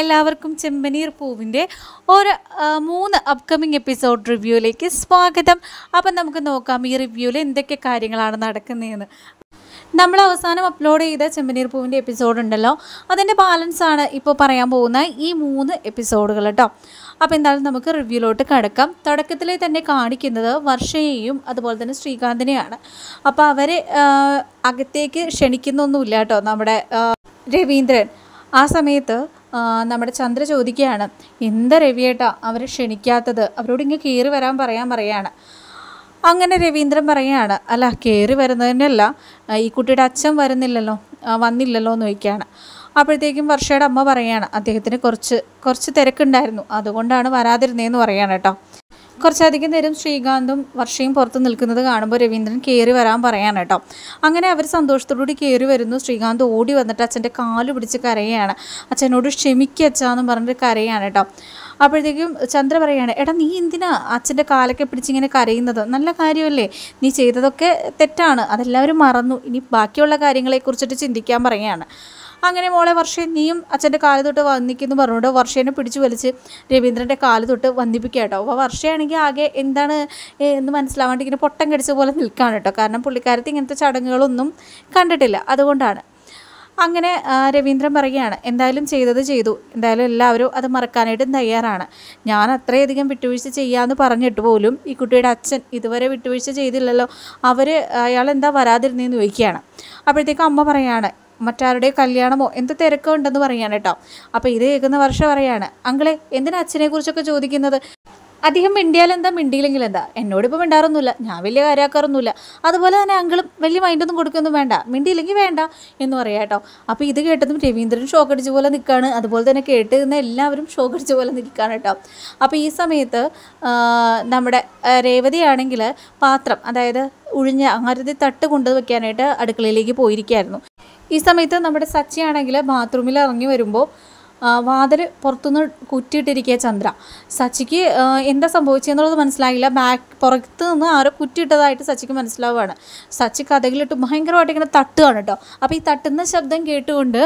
എല്ലാവർക്കും ചെമ്പനീർ പൂവിൻ്റെ ഒരു മൂന്ന് അപ്കമിങ് എപ്പിസോഡ് റിവ്യൂയിലേക്ക് സ്വാഗതം അപ്പം നമുക്ക് നോക്കാം ഈ റിവ്യൂവിൽ എന്തൊക്കെ കാര്യങ്ങളാണ് നടക്കുന്നതെന്ന് നമ്മൾ അവസാനം അപ്ലോഡ് ചെയ്ത ചെമ്പനീർ പൂവിൻ്റെ എപ്പിസോഡ് ഉണ്ടല്ലോ അതിൻ്റെ ബാലൻസ് ആണ് ഇപ്പോൾ പറയാൻ പോകുന്ന ഈ മൂന്ന് എപ്പിസോഡുകൾ കേട്ടോ അപ്പോൾ എന്തായാലും നമുക്ക് റിവ്യൂലോട്ട് കിടക്കാം തുടക്കത്തിൽ തന്നെ കാണിക്കുന്നത് വർഷയെയും അതുപോലെ തന്നെ ശ്രീകാന്തിനെയാണ് അപ്പോൾ അവരെ അകത്തേക്ക് ക്ഷണിക്കുന്നൊന്നുമില്ല കേട്ടോ നമ്മുടെ രവീന്ദ്രൻ ആ സമയത്ത് നമ്മുടെ ചന്ദ്ര ചോദിക്കുകയാണ് എന്താ രവിയേട്ടാ അവരെ ക്ഷണിക്കാത്തത് അവരോട് ഇങ്ങ് കയറി വരാൻ പറയാൻ പറയാണ് അങ്ങനെ രവീന്ദ്രൻ പറയാണ് അല്ല കയറി വരുന്നതിനല്ല ഈ കുട്ടിയുടെ അച്ഛൻ വരുന്നില്ലല്ലോ വന്നില്ലല്ലോ എന്ന് ചോദിക്കുകയാണ് അപ്പോഴത്തേക്കും വർഷയുടെ അമ്മ പറയാണ് അദ്ദേഹത്തിന് കുറച്ച് കുറച്ച് തിരക്കുണ്ടായിരുന്നു അതുകൊണ്ടാണ് വരാതിരുന്നതെന്ന് പറയാണ് കേട്ടോ കുറച്ചധികം നേരം ശ്രീകാന്തും വർഷയും പുറത്ത് നിൽക്കുന്നത് കാണുമ്പോൾ രവീന്ദ്രൻ കയറി വരാൻ പറയാൻ കേട്ടോ അങ്ങനെ അവർ സന്തോഷത്തോടുകൂടി കയറി വരുന്നു ശ്രീകാന്ത് ഓടി വന്നിട്ട് അച്ഛൻ്റെ കാല് പിടിച്ച് കരയാണ് അച്ഛനോട് അച്ഛാന്നും പറഞ്ഞിട്ട് കരയാണ് കേട്ടോ അപ്പോഴത്തേക്കും ചന്ദ്ര പറയാണ് എടാ നീ എന്തിനാ അച്ഛൻ്റെ കാലൊക്കെ പിടിച്ചിങ്ങനെ കരയുന്നത് നല്ല കാര്യമല്ലേ നീ ചെയ്തതൊക്കെ തെറ്റാണ് അതെല്ലാവരും മറന്നു ഇനി ബാക്കിയുള്ള കാര്യങ്ങളെക്കുറിച്ചിട്ട് ചിന്തിക്കാൻ പറയുകയാണ് അങ്ങനെ മോളെ വർഷയെ നീയും അച്ഛൻ്റെ കാല് തൊട്ട് വന്നിക്കുന്നു പറഞ്ഞുകൊണ്ട് വർഷേനെ പിടിച്ചു വലിച്ച് രവീന്ദ്രൻ്റെ കാല് തൊട്ട് വന്നിപ്പിക്കുക കേട്ടോ അപ്പോൾ വർഷയാണെങ്കിൽ ആകെ എന്താണ് എന്ന് മനസ്സിലാവാണ്ട് ഇങ്ങനെ പൊട്ടം കടിച്ച പോലെ നിൽക്കുകയാണ് കേട്ടോ കാരണം പുള്ളിക്കാരത്തെ ഇങ്ങനത്തെ ചടങ്ങുകളൊന്നും കണ്ടിട്ടില്ല അതുകൊണ്ടാണ് അങ്ങനെ രവീന്ദ്രൻ പറയുകയാണ് എന്തായാലും ചെയ്തത് ചെയ്തു എന്തായാലും എല്ലാവരും അത് മറക്കാനായിട്ടും തയ്യാറാണ് ഞാൻ അത്രയധികം വിട്ടുവീഴ്ച ചെയ്യാമെന്ന് പറഞ്ഞിട്ട് പോലും ഈ കുട്ടിയുടെ അച്ഛൻ ഇതുവരെ വിട്ടുവീഴ്ച ചെയ്തില്ലല്ലോ അവർ അയാൾ എന്താ വരാതിരുന്നതെന്ന് ചോദിക്കുകയാണ് അപ്പോഴത്തേക്കും അമ്മ പറയുകയാണ് മറ്റാരുടെ കല്യാണമോ എന്ത് തിരക്കോ ഉണ്ടെന്ന് പറയാണ് കേട്ടോ അപ്പോൾ ഇത് കേൾക്കുന്ന വർഷം പറയാണ് അങ്കിളെ എന്തിനാ അച്ഛനെ കുറിച്ചൊക്കെ ചോദിക്കുന്നത് അദ്ദേഹം മിണ്ടിയാൽ എന്താ മിണ്ടിയില്ലെങ്കിൽ എന്താ എന്നോടിപ്പോൾ മിണ്ടാറൊന്നുമില്ല ഞാൻ വലിയ കാര്യമാക്കാറൊന്നുമില്ല അതുപോലെ തന്നെ അങ്കിളും വലിയ മൈൻഡൊന്നും കൊടുക്കൊന്നും വേണ്ട മിണ്ടിയില്ലെങ്കിൽ വേണ്ട എന്ന് പറയാം കേട്ടോ അപ്പോൾ ഇത് കേട്ടതും രവീന്ദ്രൻ ഷോക്ക് അടിച്ച പോലെ നിൽക്കുകയാണ് അതുപോലെ തന്നെ കേട്ട് നിന്ന് എല്ലാവരും ഷോക്ക് അടിച്ച പോലെ നിൽക്കുകയാണ് കേട്ടോ അപ്പോൾ ഈ സമയത്ത് നമ്മുടെ രേവതിയാണെങ്കിൽ പാത്രം അതായത് ഉഴിഞ്ഞ് അങ്ങനത്തെ തട്ട് കൊണ്ടുവയ്ക്കാനായിട്ട് അടുക്കളയിലേക്ക് പോയിരിക്കുകയായിരുന്നു ഈ സമയത്ത് നമ്മുടെ സച്ചിയാണെങ്കിൽ ബാത്റൂമിൽ ഇറങ്ങി വരുമ്പോൾ വാതിൽ പുറത്തുനിന്ന് കുറ്റിയിട്ടിരിക്കുക ചന്ദ്ര സച്ചിക്ക് എന്താ സംഭവിച്ചതെന്നുള്ളത് മനസ്സിലായില്ല ബാക്ക് പുറത്ത് നിന്ന് ആരോ കുറ്റിയിട്ടതായിട്ട് സച്ചിക്ക് മനസ്സിലാവുകയാണ് സച്ചി കഥകളിട്ട് ഭയങ്കരമായിട്ട് ഇങ്ങനെ തട്ടുകയാണ് കേട്ടോ അപ്പോൾ ഈ തട്ടുന്ന ശബ്ദം കേട്ടുകൊണ്ട്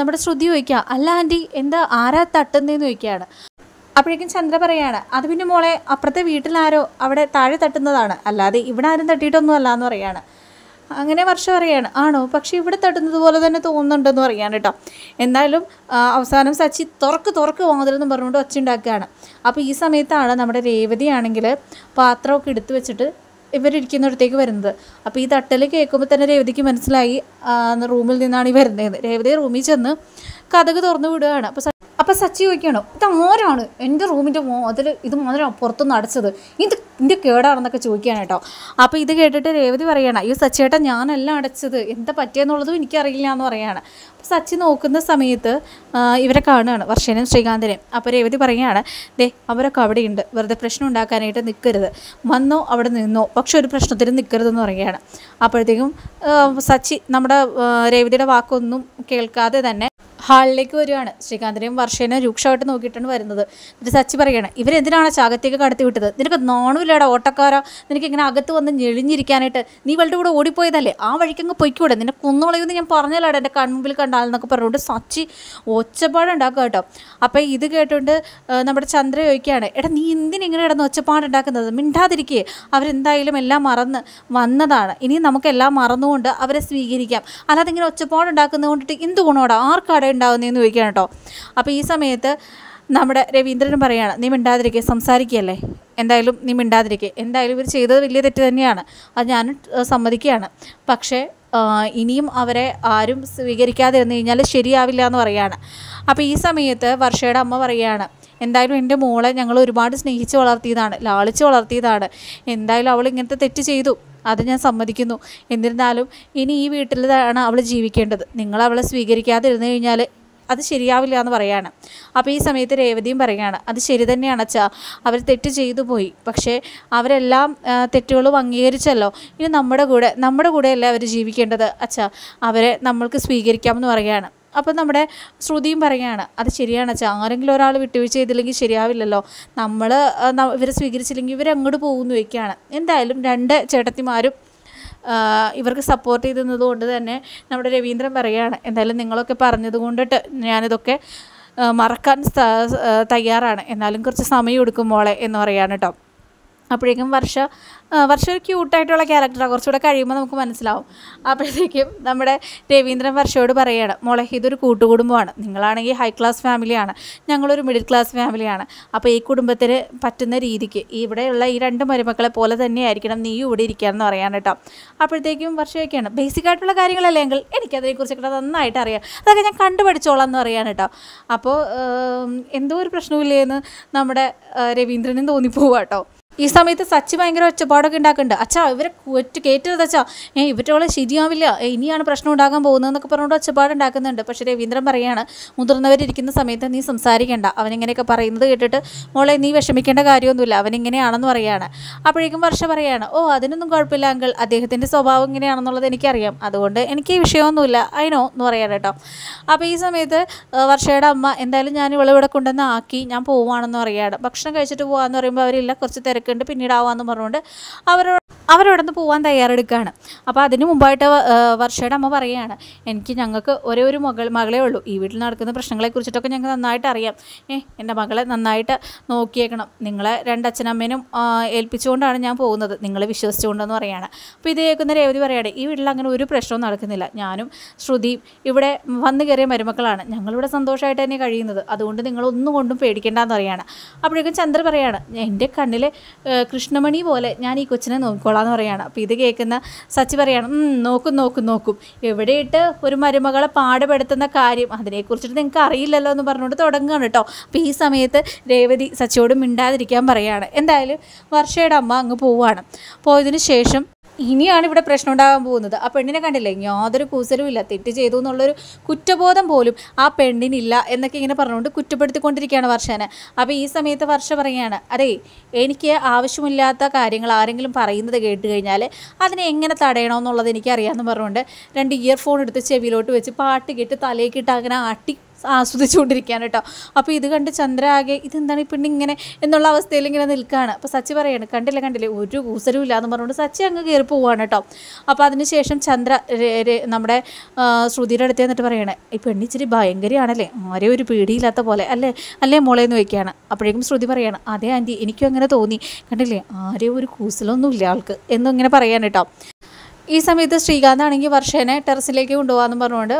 നമ്മുടെ ശ്രുതി ചോദിക്കുക അല്ല ആൻറ്റി എന്താ ആരാ തട്ടുന്നതെന്ന് ചോദിക്കുകയാണ് അപ്പോഴേക്കും ചന്ദ്ര പറയുകയാണ് അത് പിന്നെ മോളെ അപ്പുറത്തെ വീട്ടിലാരോ അവിടെ താഴെ തട്ടുന്നതാണ് അല്ലാതെ ഇവിടെ ആരും തട്ടിയിട്ടൊന്നും അല്ല എന്ന് പറയാണ് അങ്ങനെ വർഷം അറിയാണ് ആണോ പക്ഷേ ഇവിടെ തട്ടുന്നത് പോലെ തന്നെ തോന്നുന്നുണ്ടെന്ന് പറയാൻ കേട്ടോ എന്നാലും അവസാനം സച്ചി തുറക്ക് തുറക്ക് വാങ്ങലെന്ന് പറഞ്ഞുകൊണ്ട് ഒച്ചുണ്ടാക്കുകയാണ് അപ്പോൾ ഈ സമയത്താണ് നമ്മുടെ രേവതി ആണെങ്കിൽ പാത്രമൊക്കെ എടുത്തു വെച്ചിട്ട് ഇവരിരിക്കുന്നിടത്തേക്ക് വരുന്നത് അപ്പോൾ ഈ തട്ടൽ കേൾക്കുമ്പോൾ തന്നെ രേവതിക്ക് മനസ്സിലായി റൂമിൽ നിന്നാണ് ഈ വരുന്നത് രേവതി റൂമിൽ ചെന്ന് കഥക് തുറന്നു വിടുകയാണ് അപ്പോൾ അപ്പോൾ സച്ചി ചോദിക്കുകയാണ് ഇത് ആരാണ് എൻ്റെ റൂമിൻ്റെ മുതൽ ഇത് മുതലാണ് പുറത്തുനിന്ന് അടച്ചത് ഇത് ഇതിൻ്റെ കേടാണെന്നൊക്കെ ചോദിക്കുകയാണ് കേട്ടോ അപ്പോൾ ഇത് കേട്ടിട്ട് രേവതി പറയുകയാണ് ഈ സച്ചിയേട്ടൻ ഞാനല്ല അടച്ചത് എന്താ പറ്റിയെന്നുള്ളതും എനിക്കറിയില്ല എന്ന് പറയുകയാണ് അപ്പോൾ സച്ചി നോക്കുന്ന സമയത്ത് ഇവരെ കാണുകയാണ് വർഷനും ശ്രീകാന്തിനെയും അപ്പോൾ രേവതി പറയുകയാണ് ദേ അവരൊക്കെ അവിടെയുണ്ട് വെറുതെ പ്രശ്നം ഉണ്ടാക്കാനായിട്ട് നിൽക്കരുത് വന്നോ അവിടെ നിന്നോ പക്ഷെ ഒരു പ്രശ്നത്തിന് നിൽക്കരുതെന്ന് പറയുകയാണ് അപ്പോഴത്തേക്കും സച്ചി നമ്മുടെ രേവതിയുടെ വാക്കൊന്നും കേൾക്കാതെ തന്നെ ഹാളിലേക്ക് വരുവാണ് ശ്രീകാന്തിനെയും വർഷേനെ രൂക്ഷമായിട്ട് നോക്കിയിട്ടാണ് വരുന്നത് എന്നിട്ട് സച്ചി പറയുകയാണ് ഇവരെന്തിനാണ് ചാകത്തേക്ക് കടത്തി വിട്ടത് നിനക്ക് നാണുമില്ലടാ ഓട്ടക്കാരോ നിനക്ക് ഇങ്ങനെ അകത്ത് വന്ന് ഞെളിഞ്ഞിരിക്കാനായിട്ട് നീ ഇവളുടെ കൂടെ ഓടിപ്പോയതല്ലേ ആ വഴിക്കങ്ങ് പൊയ്ക്കൂടെ നിന്നെ കൊന്നുകളയുമെന്ന് ഞാൻ പറഞ്ഞല്ലാടാ എൻ്റെ കൺമുമ്പിൽ കണ്ടാലെന്നൊക്കെ പറഞ്ഞുകൊണ്ട് സച്ചി ഒച്ചപ്പാടുണ്ടാക്കുക കേട്ടോ അപ്പോൾ ഇത് കേട്ടുകൊണ്ട് നമ്മുടെ ചന്ദ്ര ചോദിക്കുകയാണ് എടാ നീ എന്തിനിങ്ങനെ ഇടന്ന് ഒച്ചപ്പാടുണ്ടാക്കുന്നത് മിണ്ടാതിരിക്കേ അവരെന്തായാലും എല്ലാം മറന്ന് വന്നതാണ് ഇനി നമുക്കെല്ലാം മറന്നുകൊണ്ട് അവരെ സ്വീകരിക്കാം അല്ലാതെ ഇങ്ങനെ ഒച്ചപ്പാടുണ്ടാക്കുന്നത് കൊണ്ടിട്ട് എന്ത് ഗുണമാണ് ആർക്കാടെ ഉണ്ടാവുന്നതെന്ന് ചോദിക്കുകയാണ് കേട്ടോ അപ്പോൾ ഈ സമയത്ത് നമ്മുടെ രവീന്ദ്രൻ പറയുകയാണ് നീ മിണ്ടാതിരിക്കേ സംസാരിക്കുകയല്ലേ എന്തായാലും നീ മിണ്ടാതിരിക്കേ എന്തായാലും ഇവർ ചെയ്തത് വലിയ തെറ്റ് തന്നെയാണ് അത് ഞാൻ സമ്മതിക്കുകയാണ് പക്ഷേ ഇനിയും അവരെ ആരും സ്വീകരിക്കാതിരുന്നു കഴിഞ്ഞാൽ ശരിയാവില്ല എന്ന് പറയുകയാണ് അപ്പോൾ ഈ സമയത്ത് വർഷയുടെ അമ്മ പറയുകയാണ് എന്തായാലും എൻ്റെ മോളെ ഞങ്ങൾ ഒരുപാട് സ്നേഹിച്ച് വളർത്തിയതാണ് ലാളിച്ച് വളർത്തിയതാണ് എന്തായാലും അവൾ ഇങ്ങനത്തെ തെറ്റ് ചെയ്തു അത് ഞാൻ സമ്മതിക്കുന്നു എന്നിരുന്നാലും ഇനി ഈ വീട്ടിലാണ് അവൾ ജീവിക്കേണ്ടത് നിങ്ങൾ അവളെ സ്വീകരിക്കാതിരുന്നു കഴിഞ്ഞാൽ അത് ശരിയാവില്ല എന്ന് പറയാണ് അപ്പോൾ ഈ സമയത്ത് രേവതിയും പറയുകയാണ് അത് ശരി തന്നെയാണ് അച്ഛാ അവർ തെറ്റ് ചെയ്തു പോയി പക്ഷേ അവരെല്ലാം തെറ്റുകളും അംഗീകരിച്ചല്ലോ ഇനി നമ്മുടെ കൂടെ നമ്മുടെ കൂടെയല്ലേ അവർ ജീവിക്കേണ്ടത് അച്ഛാ അവരെ നമ്മൾക്ക് സ്വീകരിക്കാമെന്ന് പറയുകയാണ് അപ്പം നമ്മുടെ ശ്രുതിയും പറയുകയാണ് അത് ശരിയാണ് അച്ഛാ ആരെങ്കിലും ഒരാൾ വിട്ടുവീഴ്ച ചെയ്തില്ലെങ്കിൽ ശരിയാവില്ലല്ലോ നമ്മൾ ഇവരെ സ്വീകരിച്ചില്ലെങ്കിൽ ഇവരങ്ങോട്ട് പോകുന്നു വയ്ക്കുകയാണ് എന്തായാലും രണ്ട് ചേട്ടത്തിമാരും ഇവർക്ക് സപ്പോർട്ട് ചെയ്തിരുന്നത് കൊണ്ട് തന്നെ നമ്മുടെ രവീന്ദ്രൻ പറയുകയാണ് എന്തായാലും നിങ്ങളൊക്കെ പറഞ്ഞത് കൊണ്ടിട്ട് ഞാനിതൊക്കെ മറക്കാൻ തയ്യാറാണ് എന്നാലും കുറച്ച് സമയം എടുക്കും മോളെ എന്ന് പറയാണ് കേട്ടോ അപ്പോഴേക്കും വർഷ വർഷ ഒരു ക്യൂട്ടായിട്ടുള്ള ക്യാരക്ടറാണ് കുറച്ചുകൂടെ കഴിയുമ്പോൾ നമുക്ക് മനസ്സിലാവും അപ്പോഴത്തേക്കും നമ്മുടെ രവീന്ദ്രൻ വർഷയോട് പറയുകയാണ് മോളെ ഇതൊരു കൂട്ടുകുടുംബമാണ് നിങ്ങളാണെങ്കിൽ ഹൈ ക്ലാസ് ഫാമിലിയാണ് ഞങ്ങളൊരു മിഡിൽ ക്ലാസ് ഫാമിലിയാണ് അപ്പോൾ ഈ കുടുംബത്തിന് പറ്റുന്ന രീതിക്ക് ഇവിടെയുള്ള ഈ രണ്ട് മരുമക്കളെ പോലെ തന്നെയായിരിക്കണം നീ ഇവിടെ ഇരിക്കുകയെന്ന് പറയാൻ കേട്ടോ അപ്പോഴത്തേക്കും വർഷമൊക്കെയാണ് ആയിട്ടുള്ള കാര്യങ്ങളല്ലേ എങ്കിൽ എനിക്കതിനെക്കുറിച്ചൊക്കെ നന്നായിട്ട് അറിയാം അതൊക്കെ ഞാൻ കണ്ടുപഠിച്ചോളാം എന്ന് പറയാൻ കേട്ടോ അപ്പോൾ എന്തോ ഒരു ഇല്ലേ എന്ന് നമ്മുടെ രവീന്ദ്രനും തോന്നിപ്പോവാട്ടോ ഈ സമയത്ത് സച്ചി ഭയങ്കര ഒച്ചപ്പാടൊക്കെ ഉണ്ടാക്കുന്നുണ്ട് അച്ഛാ ഇവരെ ഒറ്റ കയറ്റരുത് അച്ഛാ ഏഹ് ഇവറ്റോളെ ശരിയാവില്ല ഇനിയാണ് പ്രശ്നം ഉണ്ടാകാൻ പോകുന്നത് എന്നൊക്കെ പറഞ്ഞുകൊണ്ട് ഒച്ചപ്പാട് ഉണ്ടാക്കുന്നുണ്ട് പക്ഷേ രവീന്ദ്രൻ പറയാണ് മുതിർന്നവരിക്കുന്ന സമയത്ത് നീ സംസാരിക്കേണ്ട അവനിങ്ങനെയൊക്കെ പറയുന്നത് കേട്ടിട്ട് മോളെ നീ വിഷമിക്കേണ്ട കാര്യമൊന്നുമില്ല അവനിങ്ങനെയാണെന്ന് പറയാണ് അപ്പോഴേക്കും വർഷ പറയാണ് ഓ അതിനൊന്നും കുഴപ്പമില്ല അങ്കിൾ അദ്ദേഹത്തിൻ്റെ സ്വഭാവം ഇങ്ങനെയാണെന്നുള്ളത് എനിക്കറിയാം അതുകൊണ്ട് എനിക്ക് ഈ വിഷയമൊന്നുമില്ല അതിനോ എന്ന് പറയാൻ കേട്ടോ അപ്പോൾ ഈ സമയത്ത് വർഷയുടെ അമ്മ എന്തായാലും ഞാൻ ഇവളിവിടെ കൊണ്ടുവന്ന് ആക്കി ഞാൻ പോവുകയാണെന്ന് പറയാണ് ഭക്ഷണം കഴിച്ചിട്ട് പോകാമെന്ന് പറയുമ്പോൾ അവരില്ല കുറച്ച് തിരക്ക് തിരക്കുണ്ട് പിന്നീട് ആവാന്ന് പറഞ്ഞുകൊണ്ട് അവരോട് അവരവിടെ നിന്ന് പോകാൻ തയ്യാറെടുക്കുകയാണ് അപ്പോൾ അതിന് മുമ്പായിട്ട് വർഷയുടെ അമ്മ പറയുകയാണ് എനിക്ക് ഞങ്ങൾക്ക് ഒരേ ഒരു മകൾ മകളേ ഉള്ളൂ ഈ വീട്ടിൽ നടക്കുന്ന പ്രശ്നങ്ങളെക്കുറിച്ചിട്ടൊക്കെ ഞങ്ങൾക്ക് നന്നായിട്ട് അറിയാം ഏ എൻ്റെ മകളെ നന്നായിട്ട് നോക്കിയേക്കണം നിങ്ങളെ രണ്ടച്ഛനമ്മേനും ഏൽപ്പിച്ചുകൊണ്ടാണ് ഞാൻ പോകുന്നത് നിങ്ങളെ വിശ്വസിച്ചുകൊണ്ടെന്ന് പറയുകയാണ് അപ്പോൾ ഇത് കേൾക്കുന്ന രേവതി പറയുകയാണ് ഈ വീട്ടിൽ അങ്ങനെ ഒരു പ്രശ്നവും നടക്കുന്നില്ല ഞാനും ശ്രുതിയും ഇവിടെ വന്നു കയറിയ മരുമക്കളാണ് ഞങ്ങളിവിടെ സന്തോഷമായിട്ട് തന്നെ കഴിയുന്നത് അതുകൊണ്ട് നിങ്ങളൊന്നും കൊണ്ടും പേടിക്കേണ്ടെന്ന് പറയുകയാണ് അപ്പോഴേക്കും ചന്ദ്ര പറയാണ് എൻ്റെ കണ്ണിലെ കൃഷ്ണമണി പോലെ ഞാൻ ഈ കൊച്ചിനെ നോക്കിക്കോളാം എന്ന് പറയാണ് അപ്പോൾ ഇത് കേൾക്കുന്ന സച്ചി പറയാണ് നോക്കും നോക്കും നോക്കും എവിടെയിട്ട് ഒരു മരുമകളെ പാടുപെടുത്തുന്ന കാര്യം അതിനെക്കുറിച്ചിട്ട് നിങ്ങൾക്ക് അറിയില്ലല്ലോ എന്ന് പറഞ്ഞുകൊണ്ട് തുടങ്ങുകയാണ് കേട്ടോ അപ്പോൾ ഈ സമയത്ത് രേവതി സച്ചിയോട് മിണ്ടാതിരിക്കാൻ പറയാണ് എന്തായാലും വർഷയുടെ അമ്മ അങ്ങ് പോവുകയാണ് പോയതിന് ശേഷം ഇനിയാണ് ഇവിടെ പ്രശ്നം ഉണ്ടാകാൻ പോകുന്നത് ആ പെണ്ണിനെ കണ്ടില്ലേ യാതൊരു കൂസലും ഇല്ല തെറ്റ് ചെയ്തു എന്നുള്ളൊരു കുറ്റബോധം പോലും ആ പെണ്ണിനില്ല എന്നൊക്കെ ഇങ്ങനെ പറഞ്ഞുകൊണ്ട് കുറ്റപ്പെടുത്തിക്കൊണ്ടിരിക്കുകയാണ് വർഷനെ അപ്പോൾ ഈ സമയത്ത് വർഷ പറയുകയാണ് അതെ എനിക്ക് ആവശ്യമില്ലാത്ത കാര്യങ്ങൾ ആരെങ്കിലും പറയുന്നത് കേട്ട് കഴിഞ്ഞാൽ അതിനെ എങ്ങനെ തടയണമെന്നുള്ളത് എനിക്കറിയാമെന്ന് പറഞ്ഞുകൊണ്ട് രണ്ട് ഇയർഫോൺ എടുത്ത് ചെവിയിലോട്ട് വെച്ച് പാട്ട് കേട്ട് തലയിൽ കിട്ട് അങ്ങനെ അട്ടി ആസ്വദിച്ചുകൊണ്ടിരിക്കുകയാണ് കേട്ടോ അപ്പോൾ ഇത് കണ്ട് ചന്ദ്ര ആകെ ഇതെന്താണ് ഈ ഇങ്ങനെ എന്നുള്ള അവസ്ഥയിൽ ഇങ്ങനെ നിൽക്കുകയാണ് അപ്പോൾ സച്ചി പറയാണ് കണ്ടില്ല കണ്ടില്ലേ ഒരു കൂസരും ഇല്ലാന്ന് എന്ന് പറഞ്ഞുകൊണ്ട് സച്ചി അങ്ങ് കയറി പോവുകയാണ് കേട്ടോ അപ്പോൾ അതിനുശേഷം ചന്ദ്ര നമ്മുടെ ശ്രുതിയുടെ അടുത്ത് എന്നിട്ട് പറയണേ ഈ ഇച്ചിരി ഭയങ്കരമാണല്ലേ ആരെയും ഒരു പേടിയില്ലാത്ത പോലെ അല്ലേ അല്ലേ മോളെ എന്ന് വയ്ക്കുകയാണ് അപ്പോഴേക്കും ശ്രുതി പറയാണ് അതേ ആൻറ്റി എനിക്കും അങ്ങനെ തോന്നി കണ്ടില്ലേ ആരെയും ഒരു കൂസലൊന്നും ഇല്ല ആൾക്ക് എന്നും ഇങ്ങനെ പറയാൻ കേട്ടോ ഈ സമയത്ത് ശ്രീകാന്ത് ആണെങ്കിൽ വർഷേനെ ടെറസിലേക്ക് കൊണ്ടുപോകാമെന്ന് പറഞ്ഞുകൊണ്ട്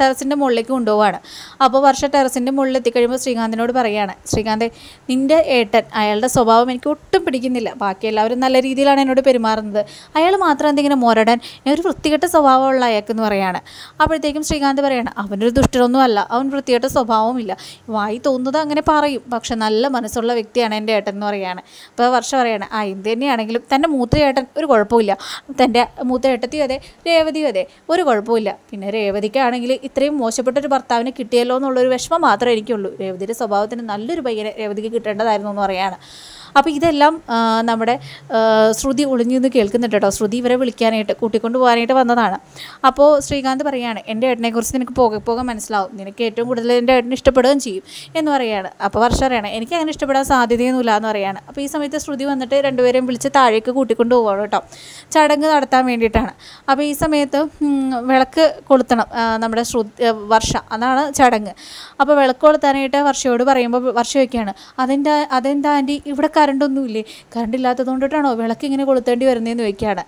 ടെറസിൻ്റെ മുകളിലേക്ക് കൊണ്ടുപോവാണ് അപ്പോൾ വർഷ ടെറസിൻ്റെ മുകളിൽ എത്തിക്കഴിയുമ്പോൾ ശ്രീകാന്തിനോട് പറയുകയാണ് ശ്രീകാന്ത് നിൻ്റെ ഏട്ടൻ അയാളുടെ സ്വഭാവം എനിക്ക് ഒട്ടും പിടിക്കുന്നില്ല ബാക്കി എല്ലാവരും നല്ല രീതിയിലാണ് എന്നോട് പെരുമാറുന്നത് അയാൾ മാത്രം എന്തെങ്കിലും മുരടാൻ ഒരു വൃത്തികെട്ട സ്വഭാവമുള്ള അയാൾക്കെന്ന് പറയുകയാണ് അപ്പോഴത്തേക്കും ശ്രീകാന്ത് പറയുകയാണ് അവനൊരു ദുഷ്ടനൊന്നും അല്ല അവൻ വൃത്തികെട്ട സ്വഭാവമില്ല വായി തോന്നുന്നത് അങ്ങനെ പറയും പക്ഷെ നല്ല മനസ്സുള്ള വ്യക്തിയാണ് എൻ്റെ ഏട്ടൻ എന്ന് പറയുകയാണ് അപ്പോൾ വർഷം പറയുകയാണ് ആ എന്ത് തന്നെയാണെങ്കിലും തൻ്റെ മൂത്ത ഏട്ടൻ ഒരു കുഴപ്പമില്ല തൻ്റെ മൂത്ത ഏട്ടത്തിയും അതെ രേവതിയും അതെ ഒരു കുഴപ്പമില്ല പിന്നെ രേവതിക്കാണെങ്കിൽ ഇത്രയും മോശപ്പെട്ട ഒരു ഭർത്താവിനെ കിട്ടിയല്ലോ എന്നുള്ളൊരു വിഷമം മാത്രമേ എനിക്കുള്ളൂ രേവതിയുടെ സ്വഭാവത്തിന് നല്ലൊരു പയ്യനെ രേവതിക്ക് കിട്ടേണ്ടതായിരുന്നു എന്ന് പറയുകയാണ് അപ്പോൾ ഇതെല്ലാം നമ്മുടെ ശ്രുതി ഒളിഞ്ഞു നിന്ന് കേൾക്കുന്നുണ്ട് കേട്ടോ ശ്രുതി ഇവരെ വിളിക്കാനായിട്ട് കൂട്ടിക്കൊണ്ട് പോകാനായിട്ട് വന്നതാണ് അപ്പോൾ ശ്രീകാന്ത് പറയാണ് എൻ്റെ ഏട്ടനെക്കുറിച്ച് നിനക്ക് പോകെ പോകാൻ മനസ്സിലാവും നിനക്ക് ഏറ്റവും കൂടുതൽ എൻ്റെ ഏട്ടനെ ഇഷ്ടപ്പെടുകയും ചെയ്യും എന്ന് പറയുകയാണ് അപ്പോൾ വർഷ അറിയാണ് എനിക്ക് അങ്ങനെ ഇഷ്ടപ്പെടാൻ സാധ്യതയൊന്നുമില്ല എന്ന് പറയുകയാണ് അപ്പോൾ ഈ സമയത്ത് ശ്രുതി വന്നിട്ട് രണ്ടുപേരെയും വിളിച്ച് താഴേക്ക് കൂട്ടിക്കൊണ്ട് പോകണം കേട്ടോ ചടങ്ങ് നടത്താൻ വേണ്ടിയിട്ടാണ് അപ്പോൾ ഈ സമയത്ത് വിളക്ക് കൊളുത്തണം നമ്മുടെ ശ്രുതി വർഷ അതാണ് ചടങ്ങ് അപ്പോൾ വിളക്ക് കൊളുത്താനായിട്ട് വർഷയോട് പറയുമ്പോൾ വർഷയൊക്കെയാണ് അതെന്താ അതെന്താ ആൻറ്റി ഇവിടെ കറണ്ടൊന്നും ഇല്ലേ കറണ്ട് ഇല്ലാത്തത് കൊണ്ടിട്ടാണോ വിളക്ക് ഇങ്ങനെ കൊളുത്തേണ്ടി വരുന്നതെന്ന് ചോദിക്കുകയാണ്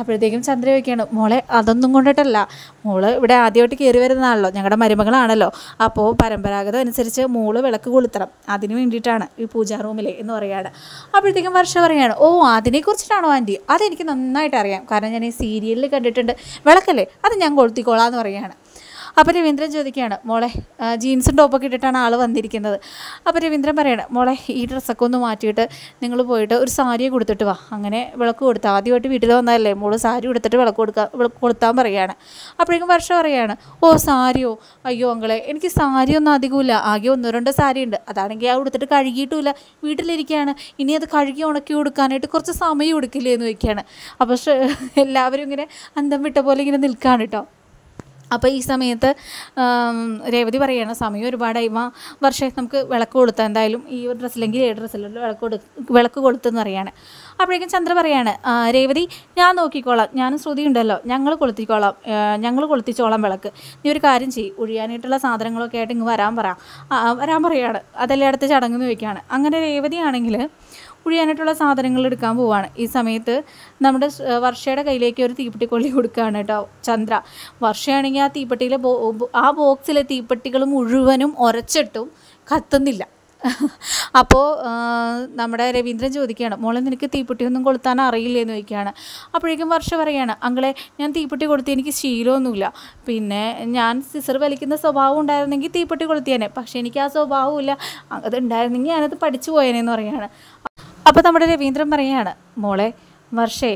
അപ്പോഴത്തേക്കും ചന്ദ്ര വയ്ക്കുകയാണ് മോളെ അതൊന്നും കൊണ്ടിട്ടല്ല മോള് ഇവിടെ ആദ്യമായിട്ട് കയറി വരുന്നതാണല്ലോ ഞങ്ങളുടെ മരുമകളാണല്ലോ അപ്പോൾ പരമ്പരാഗതം അനുസരിച്ച് മോള് വിളക്ക് കൊളുത്തണം അതിന് വേണ്ടിയിട്ടാണ് ഈ പൂജാ റൂമിൽ എന്ന് പറയുകയാണ് അപ്പോഴത്തേക്കും വർഷ പറയുകയാണ് ഓ അതിനെക്കുറിച്ചിട്ടാണോ ആൻറ്റി അതെനിക്ക് നന്നായിട്ട് അറിയാം കാരണം ഞാൻ ഈ സീരിയലിൽ കണ്ടിട്ടുണ്ട് വിളക്കല്ലേ അത് ഞാൻ കൊളുത്തിക്കോളാം എന്ന് പറയുകയാണ് അപ്പോൾ രവീന്ദ്രൻ ചോദിക്കുകയാണ് മോളെ ജീൻസും ടോപ്പൊക്കെ ഇട്ടിട്ടാണ് ആൾ വന്നിരിക്കുന്നത് അപ്പോൾ രവീന്ദ്രൻ പറയണം മോളെ ഈ ഡ്രസ്സൊക്കെ ഒന്ന് മാറ്റിയിട്ട് നിങ്ങൾ പോയിട്ട് ഒരു സാരി കൊടുത്തിട്ട് വാ അങ്ങനെ വിളക്ക് കൊടുത്ത് ആദ്യമായിട്ട് വീട്ടിൽ വന്നതല്ലേ മോള് സാരി കൊടുത്തിട്ട് വിളക്ക് കൊടുക്കുക വിളക്ക് കൊടുത്താൻ പറയുകയാണ് അപ്പോഴേക്കും വർഷം പറയുകയാണ് ഓ സാരിയോ അയ്യോ അങ്കളെ എനിക്ക് സാരിയൊന്നും അധികമില്ല ആകെ ഒന്നോ രണ്ടോ സാരി ഉണ്ട് അതാണെങ്കിൽ ആ കൊടുത്തിട്ട് കഴുകിയിട്ടുമില്ല വീട്ടിലിരിക്കുകയാണ് ഇനി അത് കഴുകി ഉണക്കി കൊടുക്കാനായിട്ട് കുറച്ച് സമയം കൊടുക്കില്ലേ എന്ന് വയ്ക്കുകയാണ് അപ്പോൾ എല്ലാവരും ഇങ്ങനെ അന്തം വിട്ട പോലെ ഇങ്ങനെ നിൽക്കുകയാണ് കേട്ടോ അപ്പോൾ ഈ സമയത്ത് രേവതി പറയുകയാണ് സമയം ഒരുപാടായി വാ വർഷം നമുക്ക് വിളക്ക് കൊടുത്താൽ എന്തായാലും ഈ ഒരു ഡ്രസ്സിലെങ്കിൽ ഏത് ഡ്രസ്സിലും വിളക്ക് കൊടു വിളക്ക് കൊളുത്തെന്ന് പറയാണ് അപ്പോഴേക്കും ചന്ദ്ര പറയാണ് രേവതി ഞാൻ നോക്കിക്കോളാം ഞാനും ശ്രുതി ഉണ്ടല്ലോ ഞങ്ങൾ കൊളുത്തിക്കോളാം ഞങ്ങൾ കൊളുത്തിച്ചോളാം വിളക്ക് നീ ഒരു കാര്യം ചെയ്യും ഒഴിയാനായിട്ടുള്ള സാധനങ്ങളൊക്കെ ആയിട്ട് ഇങ്ങ് വരാൻ പറ വരാൻ പറയുകയാണ് അതെല്ലാം അടുത്ത ചടങ്ങ് ചോദിക്കുകയാണ് അങ്ങനെ രേവതിയാണെങ്കിൽ പുഴിയാനായിട്ടുള്ള സാധനങ്ങൾ എടുക്കാൻ പോവുകയാണ് ഈ സമയത്ത് നമ്മുടെ വർഷയുടെ കയ്യിലേക്ക് ഒരു തീപ്പെട്ടിക്കൊള്ളി കൊടുക്കുകയാണ് കേട്ടോ ചന്ദ്ര വർഷയാണെങ്കിൽ ആ തീപ്പെട്ടിയിലെ ആ ബോക്സിലെ തീപ്പെട്ടികൾ മുഴുവനും ഒരച്ചിട്ടും കത്തുന്നില്ല അപ്പോൾ നമ്മുടെ രവീന്ദ്രൻ ചോദിക്കുകയാണ് മോളെ നിനക്ക് തീപ്പെട്ടിയൊന്നും കൊളുത്താൻ അറിയില്ലേ എന്ന് ചോദിക്കുകയാണ് അപ്പോഴേക്കും വർഷ പറയുകയാണ് അങ്ങളെ ഞാൻ തീപ്പെട്ടി കൊളുത്തി എനിക്ക് ശീലമൊന്നുമില്ല പിന്നെ ഞാൻ സിസർ വലിക്കുന്ന സ്വഭാവം ഉണ്ടായിരുന്നെങ്കിൽ തീപ്പെട്ടി കൊളുത്തിയേനെ പക്ഷേ എനിക്ക് ആ സ്വഭാവമില്ല ഉണ്ടായിരുന്നെങ്കിൽ ഞാനത് പഠിച്ചു എന്ന് പറയുകയാണ് അപ്പോൾ നമ്മുടെ രവീന്ദ്രൻ പറയാണ് മോളെ വർഷേ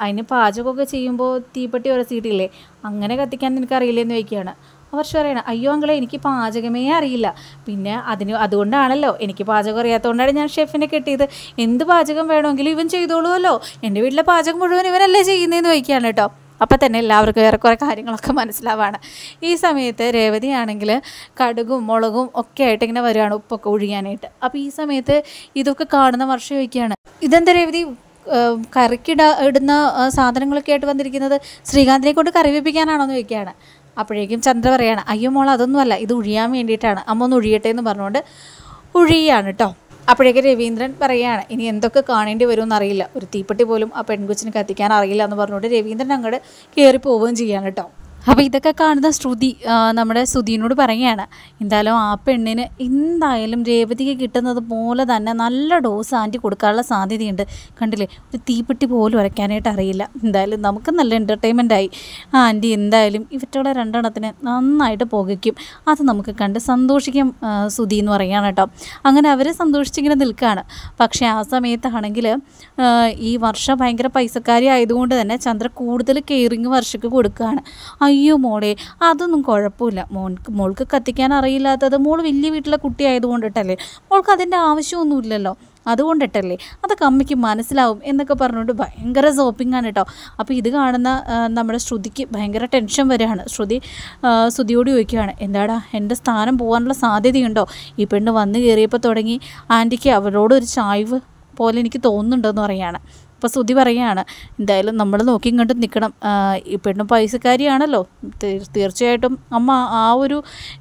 അതിന് പാചകമൊക്കെ ചെയ്യുമ്പോൾ തീപ്പെട്ടി ഉരസിയിട്ടില്ലേ അങ്ങനെ കത്തിക്കാൻ നിനക്കറിയില്ലെന്ന് വയ്ക്കുകയാണ് വർഷ പറയണം അയ്യോ അങ്കളെ എനിക്ക് പാചകമേ അറിയില്ല പിന്നെ അതിന് അതുകൊണ്ടാണല്ലോ എനിക്ക് പാചകം അറിയാത്തതുകൊണ്ടാണ് ഞാൻ ഷെഫിനെ കിട്ടിയത് എന്ത് പാചകം വേണമെങ്കിലും ഇവൻ ചെയ്തോളുമല്ലോ എൻ്റെ വീട്ടിലെ പാചകം മുഴുവൻ ഇവനല്ലേ ചെയ്യുന്നതെന്ന് വയ്ക്കുകയാണ് കേട്ടോ അപ്പം തന്നെ എല്ലാവർക്കും ഏറെക്കുറെ കാര്യങ്ങളൊക്കെ മനസ്സിലാവാണ് ഈ സമയത്ത് രേവതിയാണെങ്കിൽ കടുകും മുളകും ഒക്കെ ആയിട്ട് ഇങ്ങനെ വരുവാണ് ഉപ്പൊക്കെ ഒഴിയാനായിട്ട് അപ്പോൾ ഈ സമയത്ത് ഇതൊക്കെ കാണുന്ന വർഷം ചോദിക്കുകയാണ് ഇതെന്താ രേവതി കറിക്കിട ഇടുന്ന സാധനങ്ങളൊക്കെ ആയിട്ട് വന്നിരിക്കുന്നത് ശ്രീകാന്തിനെ കൊണ്ട് വെപ്പിക്കാനാണോ എന്ന് ചോദിക്കുകയാണ് അപ്പോഴേക്കും ചന്ദ്ര പറയാണ് അയ്യോ മോൾ അതൊന്നുമല്ല ഇത് ഒഴിയാൻ വേണ്ടിയിട്ടാണ് അമ്മ ഒന്ന് ഒഴിയട്ടെ എന്ന് പറഞ്ഞുകൊണ്ട് ഒഴിയാണ് കേട്ടോ അപ്പോഴേക്ക് രവീന്ദ്രൻ പറയുകയാണ് ഇനി എന്തൊക്കെ കാണേണ്ടി വരുമെന്ന് അറിയില്ല ഒരു തീപ്പെട്ടി പോലും ആ പെൺകുച്ചിന് കത്തിക്കാൻ അറിയില്ല എന്ന് പറഞ്ഞുകൊണ്ട് രവീന്ദ്രൻ അങ്ങോട്ട് കയറി പോവുകയും ചെയ്യാണ് കേട്ടോ അപ്പോൾ ഇതൊക്കെ കാണുന്ന ശ്രുതി നമ്മുടെ ശ്രുതിനോട് പറയുകയാണ് എന്തായാലും ആ പെണ്ണിന് എന്തായാലും രേവതിക്ക് കിട്ടുന്നത് പോലെ തന്നെ നല്ല ഡോസ് ആൻറ്റി കൊടുക്കാനുള്ള സാധ്യതയുണ്ട് കണ്ടില്ലേ ഒരു തീപ്പെട്ടി പോലും വരയ്ക്കാനായിട്ട് അറിയില്ല എന്തായാലും നമുക്ക് നല്ല എൻ്റർടൈൻമെൻ്റ് ആയി ആ ആൻറ്റി എന്തായാലും ഇവറ്റകളെ രണ്ടെണ്ണത്തിന് നന്നായിട്ട് പുകയ്ക്കും അത് നമുക്ക് കണ്ട് സന്തോഷിക്കാം ശ്രുതി എന്ന് പറയുകയാണ് കേട്ടോ അങ്ങനെ അവരെ സന്തോഷിച്ചിങ്ങനെ നിൽക്കുകയാണ് പക്ഷേ ആ സമയത്താണെങ്കിൽ ഈ വർഷം ഭയങ്കര പൈസക്കാരി ആയതുകൊണ്ട് തന്നെ ചന്ദ്ര കൂടുതൽ കെയറിങ് വർഷക്ക് കൊടുക്കുകയാണ് അയ്യോ മോളെ അതൊന്നും കുഴപ്പമില്ല മോൾക്ക് മോൾക്ക് കത്തിക്കാൻ അറിയില്ലാത്തത് മോൾ വലിയ വീട്ടിലെ കുട്ടിയായതുകൊണ്ടിട്ടല്ലേ മോൾക്ക് അതിൻ്റെ ആവശ്യമൊന്നുമില്ലല്ലോ അതുകൊണ്ടിട്ടല്ലേ അതൊക്കെ അമ്മയ്ക്ക് മനസ്സിലാവും എന്നൊക്കെ പറഞ്ഞുകൊണ്ട് ഭയങ്കര സോപ്പിങ്ങാണ് കേട്ടോ അപ്പോൾ ഇത് കാണുന്ന നമ്മുടെ ശ്രുതിക്ക് ഭയങ്കര ടെൻഷൻ വരികയാണ് ശ്രുതി ശ്രുതിയോട് ചോദിക്കുകയാണ് എന്താടാ എൻ്റെ സ്ഥാനം പോകാനുള്ള സാധ്യതയുണ്ടോ ഈ പെണ്ണ് വന്നു കയറിയപ്പോൾ തുടങ്ങി ആൻറ്റിക്ക് അവരോടൊരു ചായ്വ് പോലെ എനിക്ക് തോന്നുന്നുണ്ടെന്ന് പറയുകയാണ് അപ്പോൾ സ്തുതി പറയുകയാണ് എന്തായാലും നമ്മൾ നോക്കി കണ്ട് നിൽക്കണം ഈ പെണ്ണും പൈസക്കാരിയാണല്ലോ തീർച്ചയായിട്ടും അമ്മ ആ ഒരു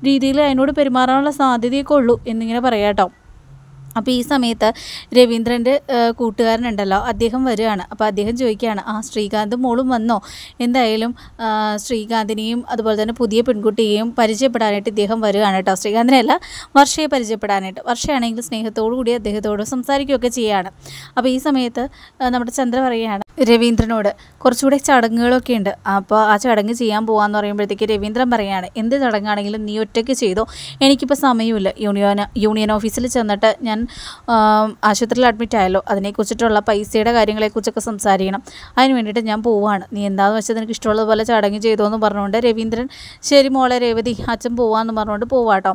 രീതിയിൽ അതിനോട് പെരുമാറാനുള്ള സാധ്യതയൊക്കെ ഉള്ളൂ എന്നിങ്ങനെ പറയാം കേട്ടോ അപ്പോൾ ഈ സമയത്ത് രവീന്ദ്രൻ്റെ കൂട്ടുകാരനുണ്ടല്ലോ അദ്ദേഹം വരികയാണ് അപ്പോൾ അദ്ദേഹം ചോദിക്കുകയാണ് ആ ശ്രീകാന്ത് മോളും വന്നോ എന്തായാലും ശ്രീകാന്തിനെയും അതുപോലെ തന്നെ പുതിയ പെൺകുട്ടിയെയും പരിചയപ്പെടാനായിട്ട് ഇദ്ദേഹം വരികയാണ് കേട്ടോ ശ്രീകാന്തിനെയല്ല വർഷയെ പരിചയപ്പെടാനായിട്ട് വർഷയാണെങ്കിൽ സ്നേഹത്തോടു കൂടി അദ്ദേഹത്തോട് സംസാരിക്കുകയൊക്കെ ചെയ്യുകയാണ് അപ്പോൾ ഈ സമയത്ത് നമ്മുടെ ചന്ദ്ര പറയുകയാണ് രവീന്ദ്രനോട് കുറച്ചുകൂടെ ചടങ്ങുകളൊക്കെ ഉണ്ട് അപ്പോൾ ആ ചടങ്ങ് ചെയ്യാൻ പോകാമെന്ന് പറയുമ്പോഴത്തേക്ക് രവീന്ദ്രൻ പറയുകയാണ് എന്ത് ചടങ്ങാണെങ്കിലും നീ ഒറ്റയ്ക്ക് ചെയ്തോ എനിക്കിപ്പോൾ സമയമില്ല യൂണിയൻ യൂണിയൻ ഓഫീസിൽ ചെന്നിട്ട് ഞാൻ ആശുപത്രിയിൽ അഡ്മിറ്റ് ആയല്ലോ അതിനെക്കുറിച്ചിട്ടുള്ള പൈസയുടെ കാര്യങ്ങളെക്കുറിച്ചൊക്കെ സംസാരിക്കണം അതിന് വേണ്ടിയിട്ട് ഞാൻ പോവാണ് നീ എന്താന്ന് വെച്ചാൽ നിനക്ക് ഇഷ്ടമുള്ളതുപോലെ ചടങ്ങ് ചെയ്തോ എന്ന് പറഞ്ഞുകൊണ്ട് രവീന്ദ്രൻ ശരി മോളെ രേവതി അച്ഛൻ പോവാന്ന് പറഞ്ഞുകൊണ്ട് പോവാട്ടോ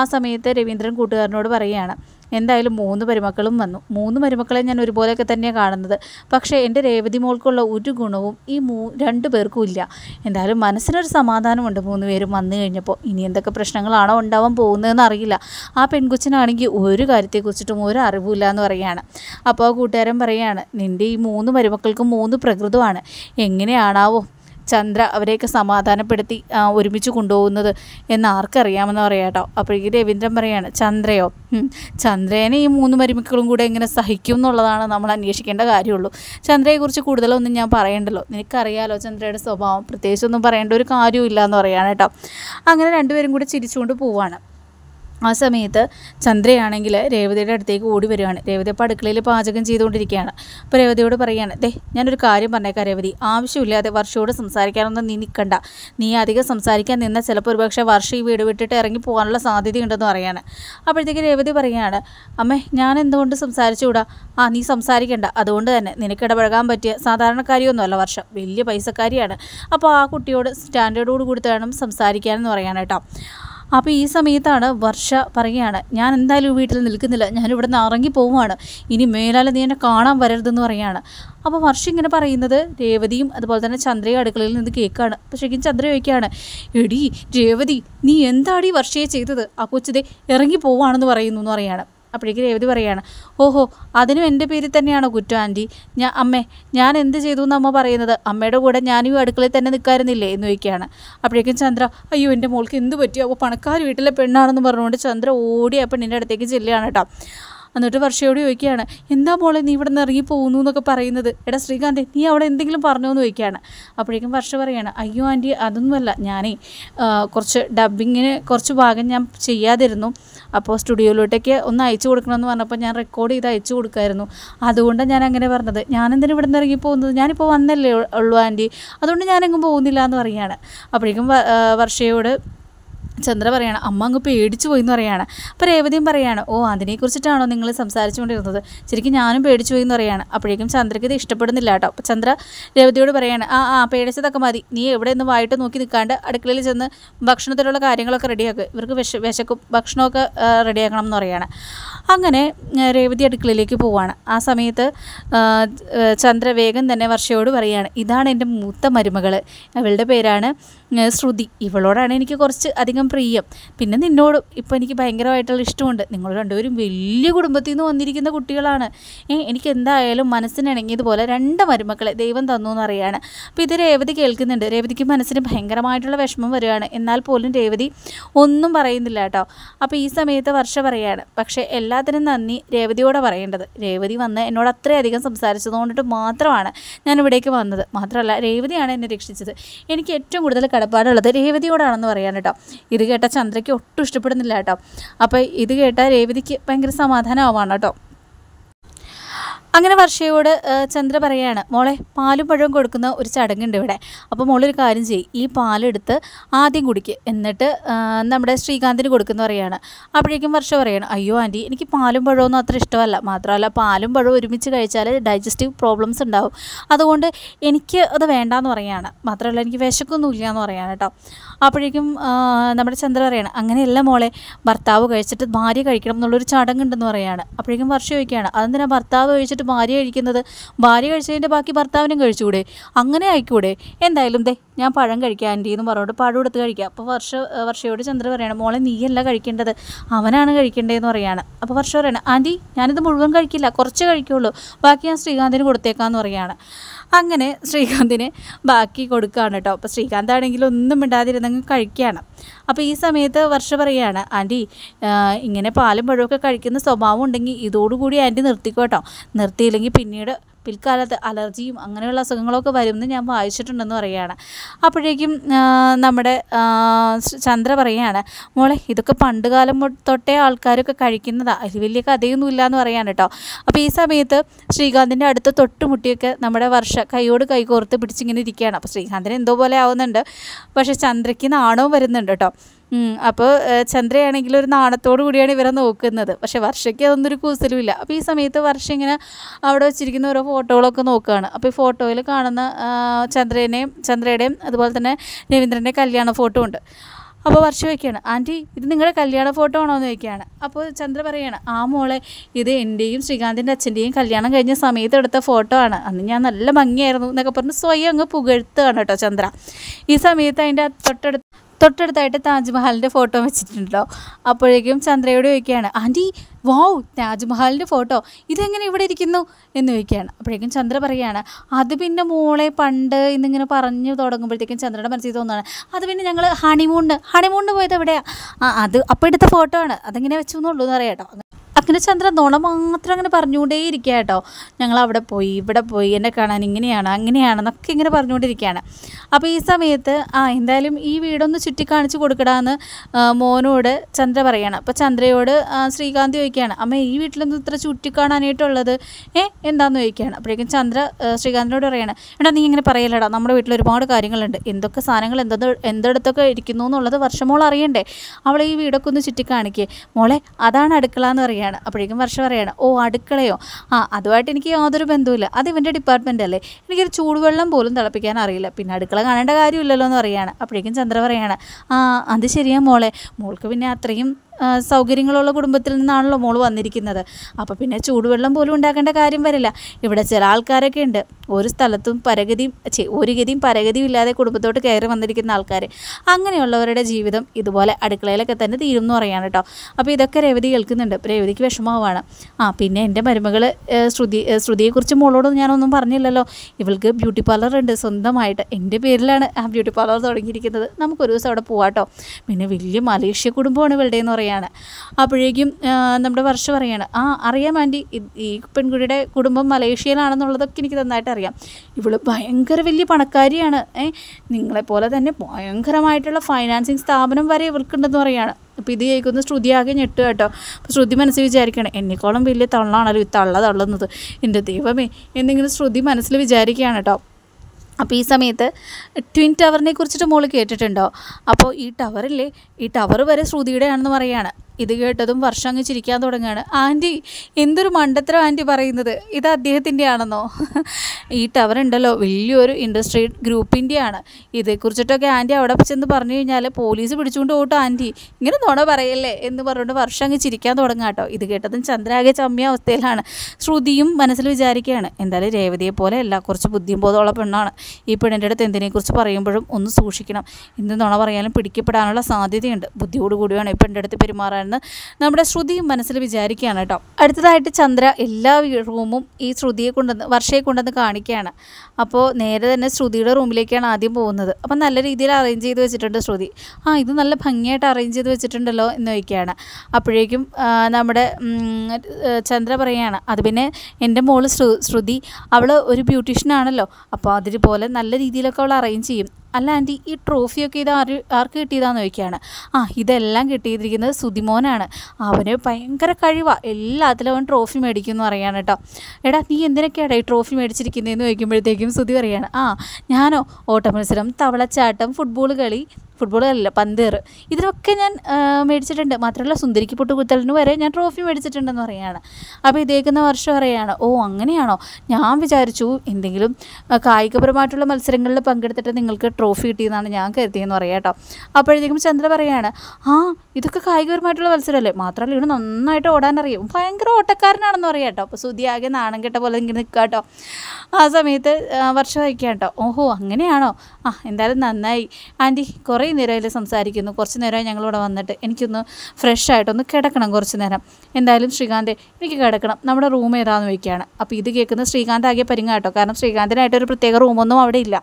ആ സമയത്ത് രവീന്ദ്രൻ കൂട്ടുകാരനോട് പറയുകയാണ് എന്തായാലും മൂന്ന് മരുമക്കളും വന്നു മൂന്ന് മരുമക്കളെ ഞാൻ ഒരുപോലെയൊക്കെ തന്നെയാണ് കാണുന്നത് പക്ഷേ എൻ്റെ രേവതി മോൾക്കുള്ള ഒരു ഗുണവും ഈ മൂ രണ്ട് പേർക്കും ഇല്ല എന്തായാലും മനസ്സിനൊരു സമാധാനമുണ്ട് മൂന്ന് പേരും വന്നു കഴിഞ്ഞപ്പോൾ ഇനി എന്തൊക്കെ പ്രശ്നങ്ങളാണോ ഉണ്ടാവാൻ പോകുന്നതെന്ന് അറിയില്ല ആ പെൺകുച്ചിനാണെങ്കിൽ ഒരു കാര്യത്തെക്കുറിച്ചിട്ടും ഒരു അറിവില്ല എന്ന് പറയുകയാണ് അപ്പോൾ ആ കൂട്ടുകാരൻ പറയുകയാണ് നിൻ്റെ ഈ മൂന്ന് മരുമക്കൾക്കും മൂന്ന് പ്രകൃതമാണ് എങ്ങനെയാണാവോ ചന്ദ്ര അവരെയൊക്കെ സമാധാനപ്പെടുത്തി ഒരുമിച്ച് കൊണ്ടുപോകുന്നത് എന്ന് ആർക്കറിയാമെന്ന് പറയാം കേട്ടോ അപ്പോഴേക്കും രവീന്ദ്രൻ പറയാണ് ചന്ദ്രയോ ചന്ദ്രേനെ ഈ മൂന്ന് മരുമക്കളും കൂടെ എങ്ങനെ സഹിക്കും എന്നുള്ളതാണ് നമ്മൾ അന്വേഷിക്കേണ്ട കാര്യമുള്ളൂ ചന്ദ്രയെക്കുറിച്ച് കൂടുതലൊന്നും ഞാൻ പറയണ്ടല്ലോ നിനക്കറിയാലോ ചന്ദ്രയുടെ സ്വഭാവം പ്രത്യേകിച്ചൊന്നും പറയേണ്ട ഒരു കാര്യമില്ല എന്ന് പറയാണ് കേട്ടോ അങ്ങനെ രണ്ടുപേരും കൂടെ ചിരിച്ചുകൊണ്ട് പോവാണ് ആ സമയത്ത് ചന്ദ്രയാണെങ്കിൽ രേവതിയുടെ അടുത്തേക്ക് ഓടി വരികയാണ് രേവതി അപ്പോൾ അടുക്കളയിൽ പാചകം ചെയ്തുകൊണ്ടിരിക്കുകയാണ് അപ്പോൾ രേവതിയോട് പറയുകയാണ് ദേ ഞാനൊരു കാര്യം പറഞ്ഞേക്കാം രേവതി ആവശ്യമില്ലാതെ വർഷയോട് സംസാരിക്കാനൊന്നും നീ നിൽക്കണ്ട നീ അധികം സംസാരിക്കാൻ നിന്ന ചിലപ്പോൾ ഒരുപക്ഷെ വർഷം ഈ വീട് വിട്ടിട്ട് ഇറങ്ങി പോകാനുള്ള സാധ്യതയുണ്ടെന്ന് പറയാണ് അപ്പോഴത്തേക്ക് രേവതി പറയുകയാണ് അമ്മേ ഞാൻ എന്തുകൊണ്ട് സംസാരിച്ചുകൂടാ ആ നീ സംസാരിക്കണ്ട അതുകൊണ്ട് തന്നെ നിനക്ക് ഇടപഴകാൻ പറ്റിയ സാധാരണക്കാരിയൊന്നുമല്ല വർഷം വലിയ പൈസക്കാരിയാണ് അപ്പോൾ ആ കുട്ടിയോട് സ്റ്റാൻഡേർഡോട് കൂടി വേണം സംസാരിക്കാനെന്ന് പറയാണ് അപ്പോൾ ഈ സമയത്താണ് വർഷ പറയുകയാണ് ഞാൻ എന്തായാലും വീട്ടിൽ നിൽക്കുന്നില്ല ഞാൻ ഇവിടെ നിന്ന് ഇറങ്ങി പോവുകയാണ് ഇനി മേലാൽ നീ എന്നെ കാണാൻ വരരുതെന്ന് പറയുകയാണ് അപ്പോൾ വർഷ ഇങ്ങനെ പറയുന്നത് രേവതിയും അതുപോലെ തന്നെ ചന്ദ്രയും അടുക്കളയിൽ നിന്ന് കേൾക്കുകയാണ് അപ്പോൾ ശരിക്കും ചന്ദ്ര ചോദിക്കുകയാണ് എടി രേവതി നീ എന്താടി വർഷയെ ചെയ്തത് ആ കൊച്ചിതെ ഇറങ്ങി പോവുകയാണെന്ന് പറയുന്നു എന്ന് പറയുകയാണ് അപ്പോഴേക്ക് രേവതി പറയുകയാണ് ഓഹോ അതിനും എൻ്റെ പേരിൽ തന്നെയാണോ കുറ്റം ആൻറ്റി ഞാൻ അമ്മേ ഞാൻ എന്ത് ചെയ്തു എന്ന് അമ്മ പറയുന്നത് അമ്മയുടെ കൂടെ ഞാനും അടുക്കളയിൽ തന്നെ നിൽക്കാറുന്നില്ലേ എന്ന് ചോദിക്കുകയാണ് അപ്പോഴേക്കും ചന്ദ്ര അയ്യോ എൻ്റെ മോൾക്ക് എന്ത് പറ്റിയോ അപ്പോൾ പണക്കാർ വീട്ടിലെ പെണ്ണാണെന്ന് പറഞ്ഞുകൊണ്ട് ചന്ദ്ര ഓടി ആ പെണ്ണിൻ്റെ അടുത്തേക്ക് ചെല്ലുകയാണ് കേട്ടോ എന്നിട്ട് വർഷയോട് ചോദിക്കുകയാണ് എന്താ മോളെ നീ ഇവിടെ നിന്ന് ഇറങ്ങി പോകുന്നു എന്നൊക്കെ പറയുന്നത് എടാ ശ്രീകാന്ത് നീ അവിടെ എന്തെങ്കിലും പറഞ്ഞു എന്ന് ചോദിക്കുകയാണ് അപ്പോഴേക്കും വർഷ പറയുകയാണ് അയ്യോ ആൻറ്റി അതൊന്നുമല്ല ഞാനേ കുറച്ച് ഡബ്ബിങ്ങിന് കുറച്ച് ഭാഗം ഞാൻ ചെയ്യാതിരുന്നു അപ്പോൾ സ്റ്റുഡിയോയിലോട്ടേക്ക് ഒന്ന് അയച്ചു കൊടുക്കണമെന്ന് പറഞ്ഞപ്പോൾ ഞാൻ റെക്കോർഡ് ചെയ്ത് അയച്ചു കൊടുക്കായിരുന്നു അതുകൊണ്ടാണ് ഞാൻ അങ്ങനെ പറഞ്ഞത് ഞാനെന്തിനു ഇവിടെ നിന്ന് ഇറങ്ങി പോകുന്നത് ഞാനിപ്പോൾ വന്നല്ലേ ഉള്ളൂ ആൻറ്റി അതുകൊണ്ട് ഞാനെങ്ങും പോകുന്നില്ല എന്ന് പറയുകയാണ് അപ്പോഴേക്കും വർഷയോട് ചന്ദ്ര പറയാണ് അമ്മ അങ്ങ് പേടിച്ചു പോയി എന്ന് പറയാണ് അപ്പോൾ രേവതിയും പറയാണ് ഓ അതിനെക്കുറിച്ചിട്ടാണോ നിങ്ങൾ സംസാരിച്ചുകൊണ്ടിരുന്നത് ശരിക്കും ഞാനും പേടിച്ചു പോയി എന്ന് പറയാണ് അപ്പോഴേക്കും ചന്ദ്രയ്ക്ക് ഇത് ഇഷ്ടപ്പെടുന്നില്ല കേട്ടോ അപ്പോൾ ചന്ദ്ര രേവതിയോട് പറയാണ് ആ ആ പേടിച്ചതൊക്കെ മതി നീ എവിടെ നിന്ന് വായിട്ട് നോക്കി നിൽക്കാണ്ട് അടുക്കളയിൽ ചെന്ന് ഭക്ഷണത്തിലുള്ള കാര്യങ്ങളൊക്കെ റെഡിയാക്കുക ഇവർക്ക് വിശ വിശക്കും ഭക്ഷണമൊക്കെ റെഡിയാക്കണം എന്ന് പറയാണ് അങ്ങനെ രേവതി അടുക്കളയിലേക്ക് പോവാണ് ആ സമയത്ത് ചന്ദ്ര വേഗം തന്നെ വർഷയോട് പറയാണ് ഇതാണ് എൻ്റെ മൂത്ത മരുമകൾ അവളുടെ പേരാണ് ശ്രുതി ഇവളോടാണ് എനിക്ക് കുറച്ച് അധികം പ്രിയം പിന്നെ നിന്നോട് ഇപ്പോൾ എനിക്ക് ഭയങ്കരമായിട്ടുള്ള ഇഷ്ടമുണ്ട് നിങ്ങൾ രണ്ടുപേരും വലിയ കുടുംബത്തിൽ നിന്ന് വന്നിരിക്കുന്ന കുട്ടികളാണ് എനിക്ക് എന്തായാലും മനസ്സിനിണങ്ങിയതുപോലെ രണ്ട് മരുമക്കളെ ദൈവം തന്നു എന്നറിയാണ് അപ്പോൾ ഇത് രേവതി കേൾക്കുന്നുണ്ട് രേവതിക്ക് മനസ്സിന് ഭയങ്കരമായിട്ടുള്ള വിഷമം വരികയാണ് എന്നാൽ പോലും രേവതി ഒന്നും പറയുന്നില്ല കേട്ടോ അപ്പോൾ ഈ സമയത്ത് വർഷ പറയാണ് പക്ഷേ എല്ലാത്തിനും നന്ദി രേവതിയോടെ പറയേണ്ടത് രേവതി വന്ന് എന്നോട് അത്രയധികം സംസാരിച്ചത് കൊണ്ടിട്ട് മാത്രമാണ് ഞാൻ ഇവിടേക്ക് വന്നത് മാത്രമല്ല രേവതിയാണ് എന്നെ രക്ഷിച്ചത് എനിക്ക് ഏറ്റവും കൂടുതൽ കടപ്പാടുള്ളത് രേവതിയോടാണെന്ന് പറയാൻ കേട്ടോ ഇത് കേട്ട ചന്ദ്രയ്ക്ക് ഒട്ടും ഇഷ്ടപ്പെടുന്നില്ല കേട്ടോ അപ്പോൾ ഇത് കേട്ടാൽ രേവതിക്ക് ഭയങ്കര സമാധാനമാവാണ് കേട്ടോ അങ്ങനെ വർഷയോട് ചന്ദ്ര പറയാണ് മോളെ പാലും പഴവും കൊടുക്കുന്ന ഒരു ചടങ്ങുണ്ട് ഇവിടെ അപ്പോൾ മോളൊരു കാര്യം ചെയ്യും ഈ പാലെടുത്ത് ആദ്യം കുടിക്കുക എന്നിട്ട് നമ്മുടെ ശ്രീകാന്തിന് കൊടുക്കുന്ന പറയാണ് അപ്പോഴേക്കും വർഷ പറയാണ് അയ്യോ ആൻറ്റി എനിക്ക് പാലും പഴമൊന്നും അത്ര ഇഷ്ടമല്ല മാത്രമല്ല പാലും പഴവും ഒരുമിച്ച് കഴിച്ചാൽ ഡൈജസ്റ്റീവ് പ്രോബ്ലംസ് ഉണ്ടാവും അതുകൊണ്ട് എനിക്ക് അത് വേണ്ടാന്ന് പറയാണ് മാത്രമല്ല എനിക്ക് വിശക്കൊന്നുമില്ല എന്ന് പറയാണ് കേട്ടോ അപ്പോഴേക്കും നമ്മുടെ ചന്ദ്ര പറയാണ് അങ്ങനെയല്ല മോളെ ഭർത്താവ് കഴിച്ചിട്ട് ഭാര്യ കഴിക്കണം എന്നുള്ളൊരു ചടങ്ങുണ്ടെന്ന് പറയാണ് അപ്പോഴേക്കും വർഷം ചോദിക്കുകയാണ് അതെന്തിനാണ് ഭർത്താവ് കഴിച്ചിട്ട് എന്നിട്ട് ഭാര്യ കഴിക്കുന്നത് ഭാര്യ കഴിച്ചതിൻ്റെ ബാക്കി ഭർത്താവിനും കഴിച്ചുകൂടെ അങ്ങനെ ആയിക്കൂടെ എന്തായാലും ദേ ഞാൻ പഴം കഴിക്കാം ആൻറ്റി എന്ന് പറഞ്ഞോട്ട് പഴം എടുത്ത് കഴിക്കാം അപ്പോൾ വർഷ വർഷയോട് ചന്ദ്ര പറയണം മോളെ നീയല്ല കഴിക്കേണ്ടത് അവനാണ് കഴിക്കേണ്ടതെന്ന് പറയുകയാണ് അപ്പോൾ വർഷ പറയണം ആൻറ്റി ഞാനിത് മുഴുവൻ കഴിക്കില്ല കുറച്ച് കഴിക്കുള്ളൂ ബാക്കി ഞാൻ ശ്രീകാന്തിന് കൊടുത്തേക്കാന്ന് പറയുകയാണ് അങ്ങനെ ശ്രീകാന്തിന് ബാക്കി കൊടുക്കുകയാണ് കേട്ടോ അപ്പോൾ ശ്രീകാന്ത് ആണെങ്കിലും ഒന്നും മിണ്ടാതിരുന്നങ്ങ് കഴിക്കുകയാണ് അപ്പോൾ ഈ സമയത്ത് വർഷ പറയുകയാണ് ആൻറ്റി ഇങ്ങനെ പാലും പഴമൊക്കെ കഴിക്കുന്ന സ്വഭാവം ഉണ്ടെങ്കിൽ ഇതോടുകൂടി ആൻറ്റി നിർത്തിക്കോട്ടോ നിർത്തിയില്ലെങ്കിൽ പിന്നീട് പിൽക്കാലത്ത് അലർജിയും അങ്ങനെയുള്ള അസുഖങ്ങളൊക്കെ വരുമെന്ന് ഞാൻ വായിച്ചിട്ടുണ്ടെന്ന് പറയുകയാണ് അപ്പോഴേക്കും നമ്മുടെ ചന്ദ്ര പറയുകയാണ് മോളെ ഇതൊക്കെ പണ്ട് കാലം തൊട്ടേ ആൾക്കാരൊക്കെ കഴിക്കുന്നതാ അതിൽ വലിയ കഥയൊന്നും ഇല്ല എന്ന് പറയാണ് കേട്ടോ അപ്പോൾ ഈ സമയത്ത് ശ്രീകാന്തിൻ്റെ അടുത്ത് തൊട്ടുമുട്ടിയൊക്കെ നമ്മുടെ വർഷ കൈയോട് കൈകോർത്ത് പിടിച്ചിങ്ങനെ ഇരിക്കുകയാണ് അപ്പോൾ ശ്രീകാന്തിന് എന്തോ പോലെ ആവുന്നുണ്ട് പക്ഷേ ചന്ദ്രയ്ക്ക് നാണവും വരുന്നുണ്ട് കേട്ടോ അപ്പോൾ ചന്ദ്രയാണെങ്കിൽ ഒരു നാണത്തോടു കൂടിയാണ് ഇവരെ നോക്കുന്നത് പക്ഷെ വർഷയ്ക്ക് അതൊന്നും ഒരു കൂസലുമില്ല അപ്പോൾ ഈ സമയത്ത് വർഷ ഇങ്ങനെ അവിടെ വെച്ചിരിക്കുന്ന ഓരോ ഫോട്ടോകളൊക്കെ നോക്കുകയാണ് അപ്പോൾ ഈ ഫോട്ടോയിൽ കാണുന്ന ചന്ദ്രനെയും ചന്ദ്രയുടെയും അതുപോലെ തന്നെ രവീന്ദ്രൻ്റെ കല്യാണ ഫോട്ടോ ഉണ്ട് അപ്പോൾ വർഷം വയ്ക്കുകയാണ് ആൻറ്റി ഇത് നിങ്ങളുടെ കല്യാണ ഫോട്ടോ ആണോ എന്ന് വയ്ക്കുകയാണ് അപ്പോൾ ചന്ദ്ര പറയുകയാണ് ആ മോളെ ഇത് എൻ്റെയും ശ്രീകാന്തിൻ്റെ അച്ഛൻ്റെയും കല്യാണം കഴിഞ്ഞ സമയത്ത് എടുത്ത ഫോട്ടോ ആണ് അന്ന് ഞാൻ നല്ല ഭംഗിയായിരുന്നു എന്നൊക്കെ പറഞ്ഞ് സ്വയം അങ്ങ് പുകഴ്ത്തുകയാണ് കേട്ടോ ചന്ദ്ര ഈ സമയത്ത് അതിൻ്റെ തൊട്ടടുത്ത് തൊട്ടടുത്തായിട്ട് താജ്മഹലിൻ്റെ ഫോട്ടോ വെച്ചിട്ടുണ്ടല്ലോ അപ്പോഴേക്കും ചന്ദ്രയോട് ചോദിക്കുകയാണ് ആൻറ്റി വാവ് താജ്മഹലിൻ്റെ ഫോട്ടോ ഇതെങ്ങനെ ഇവിടെ ഇരിക്കുന്നു എന്ന് ചോദിക്കുകയാണ് അപ്പോഴേക്കും ചന്ദ്ര പറയുകയാണ് അത് പിന്നെ മോളെ പണ്ട് എന്നിങ്ങനെ പറഞ്ഞു തുടങ്ങുമ്പോഴത്തേക്കും ചന്ദ്രയുടെ മനസ്സിൽ തോന്നുകയാണ് അത് പിന്നെ ഞങ്ങൾ ഹണിമൂണ് ഹണിമൂണ് പോയത് എവിടെയാണ് അത് അപ്പോൾ എടുത്ത ഫോട്ടോ ആണ് അതെങ്ങനെ വെച്ചു എന്നുള്ളൂ എന്ന് അറിയാം കേട്ടോ അങ്ങനെ ചന്ദ്രൻ നോണ മാത്രം അങ്ങനെ ഇരിക്കുക കേട്ടോ ഞങ്ങൾ അവിടെ പോയി ഇവിടെ പോയി എന്നെ കാണാൻ ഇങ്ങനെയാണ് അങ്ങനെയാണെന്നൊക്കെ ഇങ്ങനെ പറഞ്ഞുകൊണ്ടിരിക്കുകയാണ് അപ്പോൾ ഈ സമയത്ത് ആ എന്തായാലും ഈ വീടൊന്ന് ചുറ്റി കാണിച്ചു കൊടുക്കടാന്ന് മോനോട് ചന്ദ്ര പറയാണ് അപ്പോൾ ചന്ദ്രയോട് ശ്രീകാന്ത് ചോദിക്കുകയാണ് അമ്മ ഈ വീട്ടിലൊന്നും ഇത്ര ചുറ്റിക്കാണാനായിട്ടുള്ളത് ഏ എന്താന്ന് ചോദിക്കുകയാണ് അപ്പോഴേക്കും ചന്ദ്ര ശ്രീകാന്തിനോട് പറയുകയാണ് എടാ നീ ഇങ്ങനെ പറയലടാ നമ്മുടെ വീട്ടിൽ ഒരുപാട് കാര്യങ്ങളുണ്ട് എന്തൊക്കെ സാധനങ്ങൾ എന്തത് എന്തെടുത്തൊക്കെ ഇരിക്കുന്നു എന്നുള്ളത് വർഷമോൾ അറിയണ്ടേ അവളെ ഈ വീടൊക്കെ ഒന്ന് ചുറ്റിക്കാണിക്കേ മോളെ അതാണ് അടുക്കള എന്ന് പറയുകയാണ് പറയുകയാണ് അപ്പോഴേക്കും വർഷ പറയുകയാണ് ഓ അടുക്കളയോ ആ അതുമായിട്ട് എനിക്ക് യാതൊരു ബന്ധവുമില്ല അത് ഇവൻ്റെ ഡിപ്പാർട്ട്മെൻ്റ് അല്ലേ എനിക്കൊരു ചൂടുവെള്ളം പോലും തിളപ്പിക്കാൻ അറിയില്ല പിന്നെ അടുക്കള കാണേണ്ട കാര്യമില്ലല്ലോ എന്ന് പറയുകയാണ് അപ്പോഴേക്കും ചന്ദ്ര പറയുകയാണ് ആ അത് ശരിയാ മോളെ മോൾക്ക് പിന്നെ അത്രയും സൗകര്യങ്ങളുള്ള കുടുംബത്തിൽ നിന്നാണല്ലോ മോൾ വന്നിരിക്കുന്നത് അപ്പോൾ പിന്നെ ചൂടുവെള്ളം പോലും ഉണ്ടാക്കേണ്ട കാര്യം വരില്ല ഇവിടെ ചില ആൾക്കാരൊക്കെ ഉണ്ട് ഒരു സ്ഥലത്തും പരഗതിയും ഒരു ഗതിയും പരഗതിയും ഇല്ലാതെ കുടുംബത്തോട്ട് കയറി വന്നിരിക്കുന്ന ആൾക്കാർ അങ്ങനെയുള്ളവരുടെ ജീവിതം ഇതുപോലെ അടുക്കളയിലൊക്കെ തന്നെ തീരും എന്ന് പറയാണ് കേട്ടോ അപ്പോൾ ഇതൊക്കെ രേവതി കേൾക്കുന്നുണ്ട് രേവതിക്ക് വിഷമമാണ് ആ പിന്നെ എൻ്റെ മരുമകൾ ശ്രുതി ശ്രുതിയെക്കുറിച്ച് മോളോടൊന്നും ഞാനൊന്നും പറഞ്ഞില്ലല്ലോ ഇവൾക്ക് ബ്യൂട്ടി പാർലർ ഉണ്ട് സ്വന്തമായിട്ട് എൻ്റെ പേരിലാണ് ആ ബ്യൂട്ടി പാർലർ തുടങ്ങിയിരിക്കുന്നത് നമുക്കൊരു ദിവസം അവിടെ പോവാട്ടോ പിന്നെ വലിയ മലേഷ്യ കുടുംബമാണ് ഇവളുടെ എന്ന് പറയാം പറയുകയാണ് അപ്പോഴേക്കും നമ്മുടെ വർഷ പറയാണ് ആ അറിയാം ആൻറ്റി ഈ പെൺകുട്ടിയുടെ കുടുംബം മലേഷ്യയിലാണെന്നുള്ളതൊക്കെ എനിക്ക് നന്നായിട്ട് അറിയാം ഇവൾ ഭയങ്കര വലിയ പണക്കാരിയാണ് ഏ നിങ്ങളെപ്പോലെ തന്നെ ഭയങ്കരമായിട്ടുള്ള ഫൈനാൻസിങ് സ്ഥാപനം വരെ ഇവർക്കുണ്ടെന്ന് പറയുകയാണ് അപ്പോൾ ഇത് കേൾക്കുന്ന ശ്രുതി ആകെ ഞെട്ടു കേട്ടോ അപ്പോൾ ശ്രുതി മനസ്സിൽ വിചാരിക്കണം എന്നെക്കോളം വലിയ തള്ളാണല്ലോ ഈ തള്ള തള്ളുന്നത് എൻ്റെ ദൈവമേ എന്നിങ്ങനെ ശ്രുതി മനസ്സിൽ വിചാരിക്കുകയാണ് കേട്ടോ അപ്പോൾ ഈ സമയത്ത് ട്വിൻ ടവറിനെ കുറിച്ചിട്ട് മോൾ കേട്ടിട്ടുണ്ടോ അപ്പോൾ ഈ ടവറില്ലേ ഈ ടവർ വരെ ശ്രുതിയുടെ ആണെന്ന് പറയുകയാണ് ഇത് കേട്ടതും വർഷം അങ്ങ് ചിരിക്കാൻ തുടങ്ങുകയാണ് ആൻറ്റി എന്തൊരു മണ്ടത്തരം ആൻറ്റി പറയുന്നത് ഇത് അദ്ദേഹത്തിൻ്റെ ആണെന്നോ ഈ ടവർ ഉണ്ടല്ലോ വലിയൊരു ഇൻഡസ്ട്രി ഗ്രൂപ്പിൻ്റെയാണ് ഇതേക്കുറിച്ചിട്ടൊക്കെ ആൻറ്റി അവിടെ ചെന്ന് പറഞ്ഞു കഴിഞ്ഞാൽ പോലീസ് പിടിച്ചുകൊണ്ട് പോകട്ടോ ആൻറ്റി ഇങ്ങനെ നുണ പറയല്ലേ എന്ന് പറഞ്ഞുകൊണ്ട് വർഷം അങ്ങ് ചിരിക്കാൻ തുടങ്ങുക കേട്ടോ ഇത് കേട്ടതും ചന്ദ്രാകെ ചമ്മിയ അവസ്ഥയിലാണ് ശ്രുതിയും മനസ്സിൽ വിചാരിക്കുകയാണ് എന്തായാലും രേവതിയെ പോലെ അല്ല കുറച്ച് ബുദ്ധിയും ബോധമുള്ള പെണ്ണാണ് ഈ പെണ്ണിൻ്റെ അടുത്ത് എന്തിനെക്കുറിച്ച് പറയുമ്പോഴും ഒന്ന് സൂക്ഷിക്കണം എന്ത് നുണ പറയാനും പിടിക്കപ്പെടാനുള്ള സാധ്യതയുണ്ട് ബുദ്ധിയോടുകൂടിയാണ് ഈ പെണ്ണിൻ്റെ അടുത്ത് പെരുമാറാൻ എന്ന് നമ്മുടെ ശ്രുതിയും മനസ്സിൽ വിചാരിക്കുകയാണ് കേട്ടോ അടുത്തതായിട്ട് ചന്ദ്ര എല്ലാ റൂമും ഈ ശ്രുതിയെ കൊണ്ടുവന്ന് വർഷയെ കൊണ്ടുവന്ന് കാണിക്കുകയാണ് അപ്പോൾ നേരെ തന്നെ ശ്രുതിയുടെ റൂമിലേക്കാണ് ആദ്യം പോകുന്നത് അപ്പം നല്ല രീതിയിൽ അറേഞ്ച് ചെയ്ത് വെച്ചിട്ടുണ്ട് ശ്രുതി ആ ഇത് നല്ല ഭംഗിയായിട്ട് അറേഞ്ച് ചെയ്ത് വെച്ചിട്ടുണ്ടല്ലോ എന്ന് ചോദിക്കുകയാണ് അപ്പോഴേക്കും നമ്മുടെ ചന്ദ്ര പറയുകയാണ് അത് പിന്നെ എൻ്റെ മോള് ശ്രുതി അവൾ ഒരു ആണല്ലോ അപ്പോൾ അതിരുപോലെ നല്ല രീതിയിലൊക്കെ അവൾ അറേഞ്ച് ചെയ്യും അല്ല ആൻറ്റി ഈ ട്രോഫിയൊക്കെ ഇത് ആര് ആർക്ക് കിട്ടിയതാന്ന് ചോദിക്കുകയാണ് ആ ഇതെല്ലാം കിട്ടിയിരിക്കുന്നത് സുതിമോനാണ് അവന് ഭയങ്കര കഴിവാണ് എല്ലാത്തിലും അവൻ ട്രോഫി മേടിക്കും എന്ന് പറയാണ് കേട്ടോ എടാ നീ എന്തിനൊക്കെയാടാ ഈ ട്രോഫി മേടിച്ചിരിക്കുന്നതെന്ന് ചോദിക്കുമ്പോഴത്തേക്കും സുതി പറയുകയാണ് ആ ഞാനോ ഓട്ടമത്സരം തവളച്ചാട്ടം ഫുട്ബോൾ കളി ഫുട്ബോൾ കളിയില്ല പന്തേറ് ഇതിലൊക്കെ ഞാൻ മേടിച്ചിട്ടുണ്ട് മാത്രമല്ല സുന്ദരിക്ക് പൊട്ട് കുത്തലിന് വരെ ഞാൻ ട്രോഫി മേടിച്ചിട്ടുണ്ടെന്ന് പറയുകയാണ് അപ്പോൾ ഇതേക്കുന്ന വർഷം പറയുകയാണ് ഓ അങ്ങനെയാണോ ഞാൻ വിചാരിച്ചു എന്തെങ്കിലും കായികപരമായിട്ടുള്ള മത്സരങ്ങളിൽ പങ്കെടുത്തിട്ട് നിങ്ങൾക്ക് ട്രോഫി കിട്ടിയെന്നാണ് ഞാൻ കരുതിയെന്ന് പറയാം കേട്ടോ അപ്പോഴത്തേക്കും ചന്ദ്ര പറയാണ് ആ ഇതൊക്കെ കായികപരമായിട്ടുള്ള മത്സരമല്ലേ മാത്രമല്ല ഇവിടെ നന്നായിട്ട് ഓടാൻ അറിയും ഭയങ്കര ഓട്ടക്കാരനാണെന്ന് പറയാം കേട്ടോ അപ്പോൾ സുതി ആകെ നാണം കെട്ട പോലെ ഇങ്ങനെ നിൽക്കുക കേട്ടോ ആ സമയത്ത് വർഷം വയ്ക്കുക കേട്ടോ ഓഹോ അങ്ങനെയാണോ ആ എന്തായാലും നന്നായി ആൻറ്റി കുറേ നേരമായില്ല സംസാരിക്കുന്നു കുറച്ച് നേരമായി ഞങ്ങളിവിടെ വന്നിട്ട് എനിക്കൊന്ന് ഫ്രഷ് ആയിട്ടൊന്ന് കിടക്കണം കുറച്ച് നേരം എന്തായാലും ശ്രീകാന്ത് എനിക്ക് കിടക്കണം നമ്മുടെ റൂം ഏതാണെന്ന് വയ്ക്കുകയാണ് അപ്പോൾ ഇത് കേൾക്കുന്ന ശ്രീകാന്ത് ആകെ പരിങ്ങാട്ടോ കാരണം ശ്രീകാന്തിനായിട്ടൊരു പ്രത്യേക റൂമൊന്നും അവിടെ ഇല്ല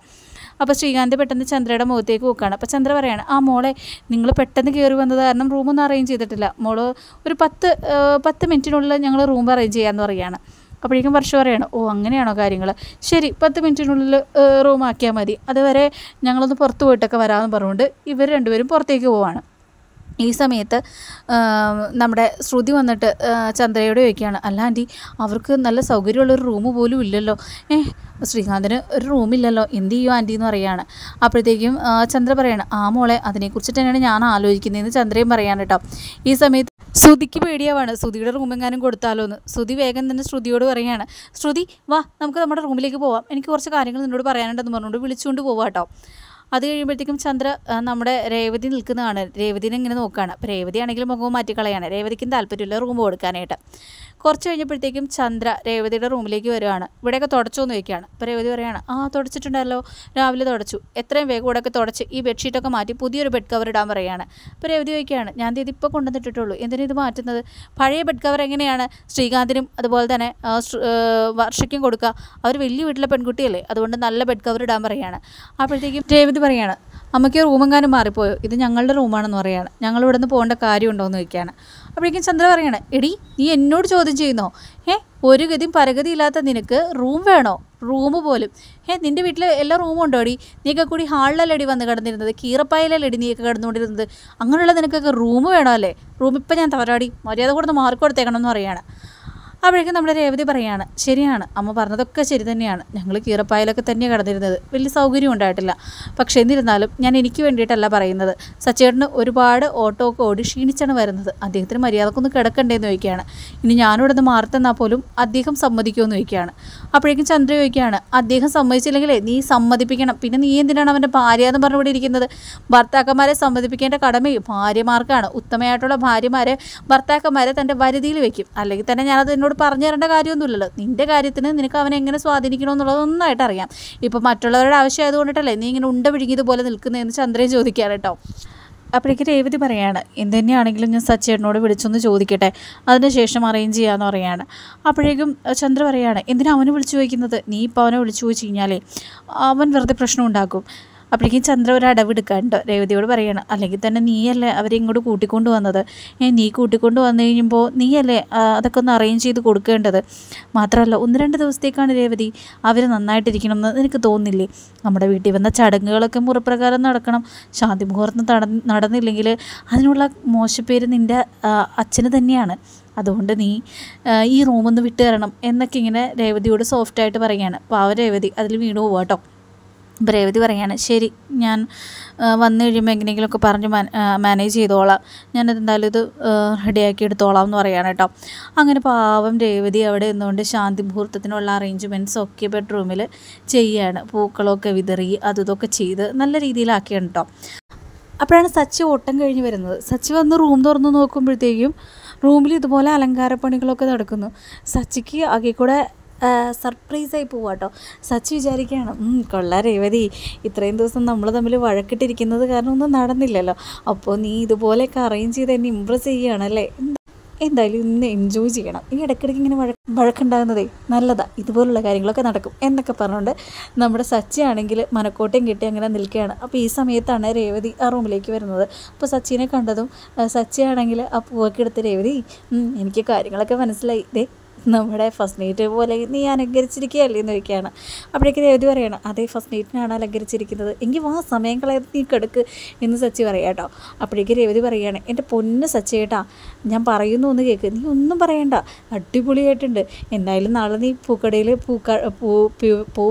അപ്പോൾ ശ്രീകാന്ത് പെട്ടെന്ന് ചന്ദ്രയുടെ മുഖത്തേക്ക് നോക്കുകയാണ് അപ്പോൾ ചന്ദ്ര പറയാണ് ആ മോളെ നിങ്ങൾ പെട്ടെന്ന് കയറി വന്നത് കാരണം റൂമൊന്നും അറേഞ്ച് ചെയ്തിട്ടില്ല മോള് ഒരു പത്ത് പത്ത് മിനിറ്റിനുള്ളിൽ ഞങ്ങൾ റൂം അറേഞ്ച് ചെയ്യാമെന്ന് പറയുകയാണ് അപ്പോഴേക്കും വർഷം പറയാണ് ഓ അങ്ങനെയാണോ കാര്യങ്ങൾ ശരി പത്ത് മിനിറ്റിനുള്ളിൽ റൂമാക്കിയാൽ മതി അതുവരെ ഞങ്ങളൊന്ന് പുറത്ത് പോയിട്ടൊക്കെ വരാമെന്ന് പറഞ്ഞുകൊണ്ട് ഇവർ രണ്ടുപേരും പുറത്തേക്ക് പോവാണ് ഈ സമയത്ത് നമ്മുടെ ശ്രുതി വന്നിട്ട് ചന്ദ്രയോടെ ചോദിക്കുകയാണ് അല്ല ആൻറ്റി അവർക്ക് നല്ല സൗകര്യമുള്ളൊരു റൂം പോലും ഇല്ലല്ലോ ഏഹ് ശ്രീകാന്തിന് ഒരു റൂമില്ലല്ലോ എന്ത് ചെയ്യും ആൻറ്റി എന്ന് പറയുകയാണ് അപ്പോഴത്തേക്കും ചന്ദ്ര പറയാണ് ആ മോളെ അതിനെക്കുറിച്ച് തന്നെയാണ് ഞാൻ ആലോചിക്കുന്നതെന്ന് ചന്ദ്രയും പറയാണ് കേട്ടോ ഈ സമയത്ത് ശ്രുതിക്ക് പേടിയാവാണ് ശ്രുതിയുടെ എങ്ങാനും കൊടുത്താലോ എന്ന് ശ്രുതി വേഗം തന്നെ ശ്രുതിയോട് പറയുകയാണ് ശ്രുതി വാ നമുക്ക് നമ്മുടെ റൂമിലേക്ക് പോവാം എനിക്ക് കുറച്ച് കാര്യങ്ങൾ നിന്നോട് പറയാനുണ്ടെന്ന് പറഞ്ഞുകൊണ്ട് വിളിച്ചുകൊണ്ട് പോവാം കേട്ടോ അത് കഴിയുമ്പോഴത്തേക്കും ചന്ദ്ര നമ്മുടെ രേവതി നിൽക്കുന്നതാണ് രേവതിനെ ഇങ്ങനെ നോക്കുകയാണ് അപ്പോൾ രേവതി ആണെങ്കിൽ മുഖവും മാറ്റിക്കളയാണ് രേവതിക്കും താല്പര്യമില്ല റൂം കൊടുക്കാനായിട്ട് കുറച്ച് കഴിഞ്ഞപ്പോഴത്തേക്കും ചന്ദ്ര രേവതിയുടെ റൂമിലേക്ക് വരുവാണ് ഇവിടെയൊക്കെ തുടച്ചോന്ന് വയ്ക്കുകയാണ് അപ്പോൾ രേവതി പറയുകയാണ് ആ തുടച്ചിട്ടുണ്ടല്ലോ രാവിലെ തുടച്ചു എത്രയും വേഗം ഇവിടെയൊക്കെ തുടച്ച് ഈ ബെഡ്ഷീറ്റൊക്കെ മാറ്റി പുതിയൊരു ബെഡ് കവർ ഇടാൻ പറയുകയാണ് അപ്പോൾ രേവതി വയ്ക്കുകയാണ് ഞാൻ ഇത് ഇപ്പോൾ കൊണ്ടുവന്നിട്ടിട്ടുള്ളൂ എന്തിനാ ഇത് മാറ്റുന്നത് പഴയ ബെഡ് കവർ എങ്ങനെയാണ് ശ്രീകാന്തിനും അതുപോലെ തന്നെ വർഷയ്ക്കും കൊടുക്കുക അവർ വലിയ വീട്ടിലെ പെൺകുട്ടിയല്ലേ അതുകൊണ്ട് നല്ല ബെഡ് കവർ ഇടാൻ പറയുകയാണ് അപ്പോഴത്തേക്കും രേവതി പറയുകയാണ് അമ്മയ്ക്ക് റൂമെങ്ങാനും മാറിപ്പോയോ ഇത് ഞങ്ങളുടെ റൂമാണെന്ന് പറയുകയാണ് ഞങ്ങൾ ഇവിടെ നിന്ന് പോകേണ്ട കാര്യമുണ്ടോ എന്ന് ചോദിക്കുകയാണ് അപ്പോഴേക്കും ചന്ദ്ര പറയണേ എടി നീ എന്നോട് ചോദ്യം ചെയ്യുന്നോ ഏഹ് ഒരു ഗതിയും പരഗതി ഇല്ലാത്ത നിനക്ക് റൂം വേണോ റൂം പോലും ഏ നിൻ്റെ വീട്ടിൽ എല്ലാ റൂമും ഉണ്ടോ അടി നീക്കെ കൂടി അടി വന്ന് കിടന്നിരുന്നത് അടി നീയൊക്കെ കിടന്നുകൊണ്ടിരുന്നത് അങ്ങനെയുള്ള നിനക്കൊക്കെ റൂം വേണോ അല്ലേ റൂം ഇപ്പം ഞാൻ തവരാടി മര്യാദ കൊടുത്ത് മാർക്ക് കൊടുത്തേക്കണം എന്ന് പറയുകയാണ് അപ്പോഴേക്കും നമ്മുടെ രേവതി പറയാണ് ശരിയാണ് അമ്മ പറഞ്ഞതൊക്കെ ശരി തന്നെയാണ് ഞങ്ങൾ കീറപ്പായലൊക്കെ തന്നെയാണ് കടന്നിരുന്നത് വലിയ സൗകര്യം ഉണ്ടായിട്ടില്ല പക്ഷേ എന്നിരുന്നാലും ഞാൻ എനിക്ക് വേണ്ടിയിട്ടല്ല പറയുന്നത് സച്ചേട്ടന് ഒരുപാട് ഓട്ടോ ഒക്കെ ഓടി ക്ഷീണിച്ചാണ് വരുന്നത് അദ്ദേഹത്തിന് മര്യാദക്കൊന്ന് കിടക്കണ്ടേന്ന് ചോദിക്കുകയാണ് ഇനി ഞാനിവിടെ നിന്ന് മാറത്തെന്നാൽ പോലും അദ്ദേഹം സമ്മതിക്കുമെന്ന് ചോദിക്കുകയാണ് അപ്പോഴേക്കും ചന്ദ്ര ചോദിക്കുകയാണ് അദ്ദേഹം സമ്മതിച്ചില്ലെങ്കിലേ നീ സമ്മതിപ്പിക്കണം പിന്നെ നീ എന്തിനാണ് അവൻ്റെ ഭാര്യ എന്ന് പറഞ്ഞുകൂടി ഇരിക്കുന്നത് ഭർത്താക്കന്മാരെ സമ്മതിപ്പിക്കേണ്ട കടമയും ഭാര്യമാർക്കാണ് ഉത്തമയായിട്ടുള്ള ഭാര്യമാരെ ഭർത്താക്കന്മാരെ തൻ്റെ വരുതിയിൽ വെക്കും അല്ലെങ്കിൽ തന്നെ ഞാനത് എന്നോട് പറഞ്ഞു തരേണ്ട കാര്യമൊന്നുമില്ലല്ലോ നിന്റെ കാര്യത്തിന് നിനക്ക് അവനെ എങ്ങനെ സ്വാധീനിക്കണമെന്നുള്ളത് നന്നായിട്ട് അറിയാം ഇപ്പം മറ്റുള്ളവരുടെ ആവശ്യം ആയതുകൊണ്ടിട്ടല്ലേ നീ ഇങ്ങനെ ഉണ്ട പോലെ നിൽക്കുന്നതെന്ന് ചന്ദ്രൻ ചോദിക്കാറ് കേട്ടോ അപ്പോഴേക്ക് രേവതി പറയാണ് എന്ത് തന്നെയാണെങ്കിലും ഞാൻ സച്ചേട്ടനോട് വിളിച്ചൊന്ന് ചോദിക്കട്ടെ അതിനുശേഷം അറേഞ്ച് ചെയ്യാമെന്ന് പറയാണ് അപ്പോഴേക്കും ചന്ദ്ര പറയാണ് എന്തിനാണ് അവനെ വിളിച്ചു ചോദിക്കുന്നത് നീ ഇപ്പോൾ അവനെ വിളിച്ചു ചോദിച്ചു കഴിഞ്ഞാലേ അവൻ വെറുതെ പ്രശ്നം ഉണ്ടാക്കും അപ്പോഴേക്കും ചന്ദ്ര ഒരു അടവെടുക്കാണ്ട് രേവതിയോട് പറയണം അല്ലെങ്കിൽ തന്നെ നീയല്ലേ അവരെ ഇങ്ങോട്ട് കൂട്ടിക്കൊണ്ട് വന്നത് നീ കൂട്ടിക്കൊണ്ട് വന്നു കഴിയുമ്പോൾ നീയല്ലേ അതൊക്കെ ഒന്ന് അറേഞ്ച് ചെയ്ത് കൊടുക്കേണ്ടത് മാത്രമല്ല ഒന്ന് രണ്ട് ദിവസത്തേക്കാണ് രേവതി അവർ നന്നായിട്ടിരിക്കണം എന്ന് എനിക്ക് തോന്നില്ലേ നമ്മുടെ വീട്ടിൽ വന്ന ചടങ്ങുകളൊക്കെ മുറപ്രകാരം നടക്കണം ശാന്തി മുഹൂർത്തം നടന്നില്ലെങ്കിൽ അതിനുള്ള മോശപ്പേര് നിൻ്റെ അച്ഛന് തന്നെയാണ് അതുകൊണ്ട് നീ ഈ റൂമൊന്ന് വിട്ടു തരണം എന്നൊക്കെ ഇങ്ങനെ രേവതിയോട് സോഫ്റ്റായിട്ട് പറയുകയാണ് അപ്പോൾ ആ രേവതി അതിൽ വീണു പോവാട്ടോ ബ്രേവതി പറയാണ് ശരി ഞാൻ വന്നു കഴിയുമ്പോൾ എങ്ങനെയെങ്കിലുമൊക്കെ പറഞ്ഞ് മാനേജ് ചെയ്തോളാം ഞാനെന്തായാലും ഇത് റെഡിയാക്കി എടുത്തോളാം എന്ന് പറയുകയാണ് കേട്ടോ അങ്ങനെ പാവം രേവതി അവിടെ നിന്നുകൊണ്ട് ശാന്തി മുഹൂർത്തത്തിനുള്ള അറേഞ്ച്മെൻറ്റ്സ് ഒക്കെ ബെഡ്റൂമിൽ ചെയ്യാണ് പൂക്കളൊക്കെ വിതറി അതുതൊക്കെ ചെയ്ത് നല്ല രീതിയിലാക്കിയാണ് കേട്ടോ അപ്പോഴാണ് സച്ചി ഓട്ടം കഴിഞ്ഞ് വരുന്നത് സച്ചി വന്ന് റൂം തുറന്ന് നോക്കുമ്പോഴത്തേക്കും റൂമിൽ ഇതുപോലെ അലങ്കാരപ്പണികളൊക്കെ നടക്കുന്നു സച്ചിക്ക് ആകെ കൂടെ സർപ്രൈസായി പോവുക കേട്ടോ സച്ച് വിചാരിക്കുകയാണ് കൊള്ളാം രേവതി ഇത്രയും ദിവസം നമ്മൾ തമ്മിൽ വഴക്കിട്ടിരിക്കുന്നത് കാരണം ഒന്നും നടന്നില്ലല്ലോ അപ്പോൾ നീ ഇതുപോലെയൊക്കെ അറേഞ്ച് ചെയ്ത് എന്നെ ഇമ്പ്രസ് ചെയ്യുകയാണല്ലേ എന്തായാലും ഇന്ന് എൻജോയ് ചെയ്യണം ഈ ഇടയ്ക്കിടയ്ക്ക് ഇങ്ങനെ വഴ വഴക്കുണ്ടാകുന്നതേ നല്ലതാണ് ഇതുപോലുള്ള കാര്യങ്ങളൊക്കെ നടക്കും എന്നൊക്കെ പറഞ്ഞുകൊണ്ട് നമ്മുടെ സച്ചിയാണെങ്കിൽ മനക്കോട്ടയും കിട്ടി അങ്ങനെ നിൽക്കുകയാണ് അപ്പോൾ ഈ സമയത്താണ് രേവതി ആ റൂമിലേക്ക് വരുന്നത് അപ്പോൾ സച്ചിനെ കണ്ടതും സച്ചിയാണെങ്കിൽ ആ പൂവൊക്കെ എടുത്ത് രേവതി എനിക്ക് കാര്യങ്ങളൊക്കെ മനസ്സിലായി ഇതേ നമ്മുടെ ഫസ്റ്റ് നൈറ്റ് പോലെ നീ അലങ്കരിച്ചിരിക്കുകയല്ലേ എന്ന് ചോദിക്കുകയാണ് അപ്പോഴേക്കും രവതി പറയണം അതേ ഫസ്റ്റ് നൈറ്റിനാണ് അലങ്കരിച്ചിരിക്കുന്നത് എങ്കിൽ വാ സമയം കളയാതെ നീ കെടുക്ക് എന്ന് സച്ചി പറയാം കേട്ടോ അപ്പോഴേക്കും രവതി പറയുകയാണ് എൻ്റെ പൊന്ന് സച്ചി കേട്ടാ ഞാൻ പറയുന്നു എന്ന് കേൾക്ക് നീ ഒന്നും പറയണ്ട അടിപൊളിയായിട്ടുണ്ട് എന്തായാലും നാളെ നീ പൂക്കടയിൽ പൂക്ക പൂ പൂ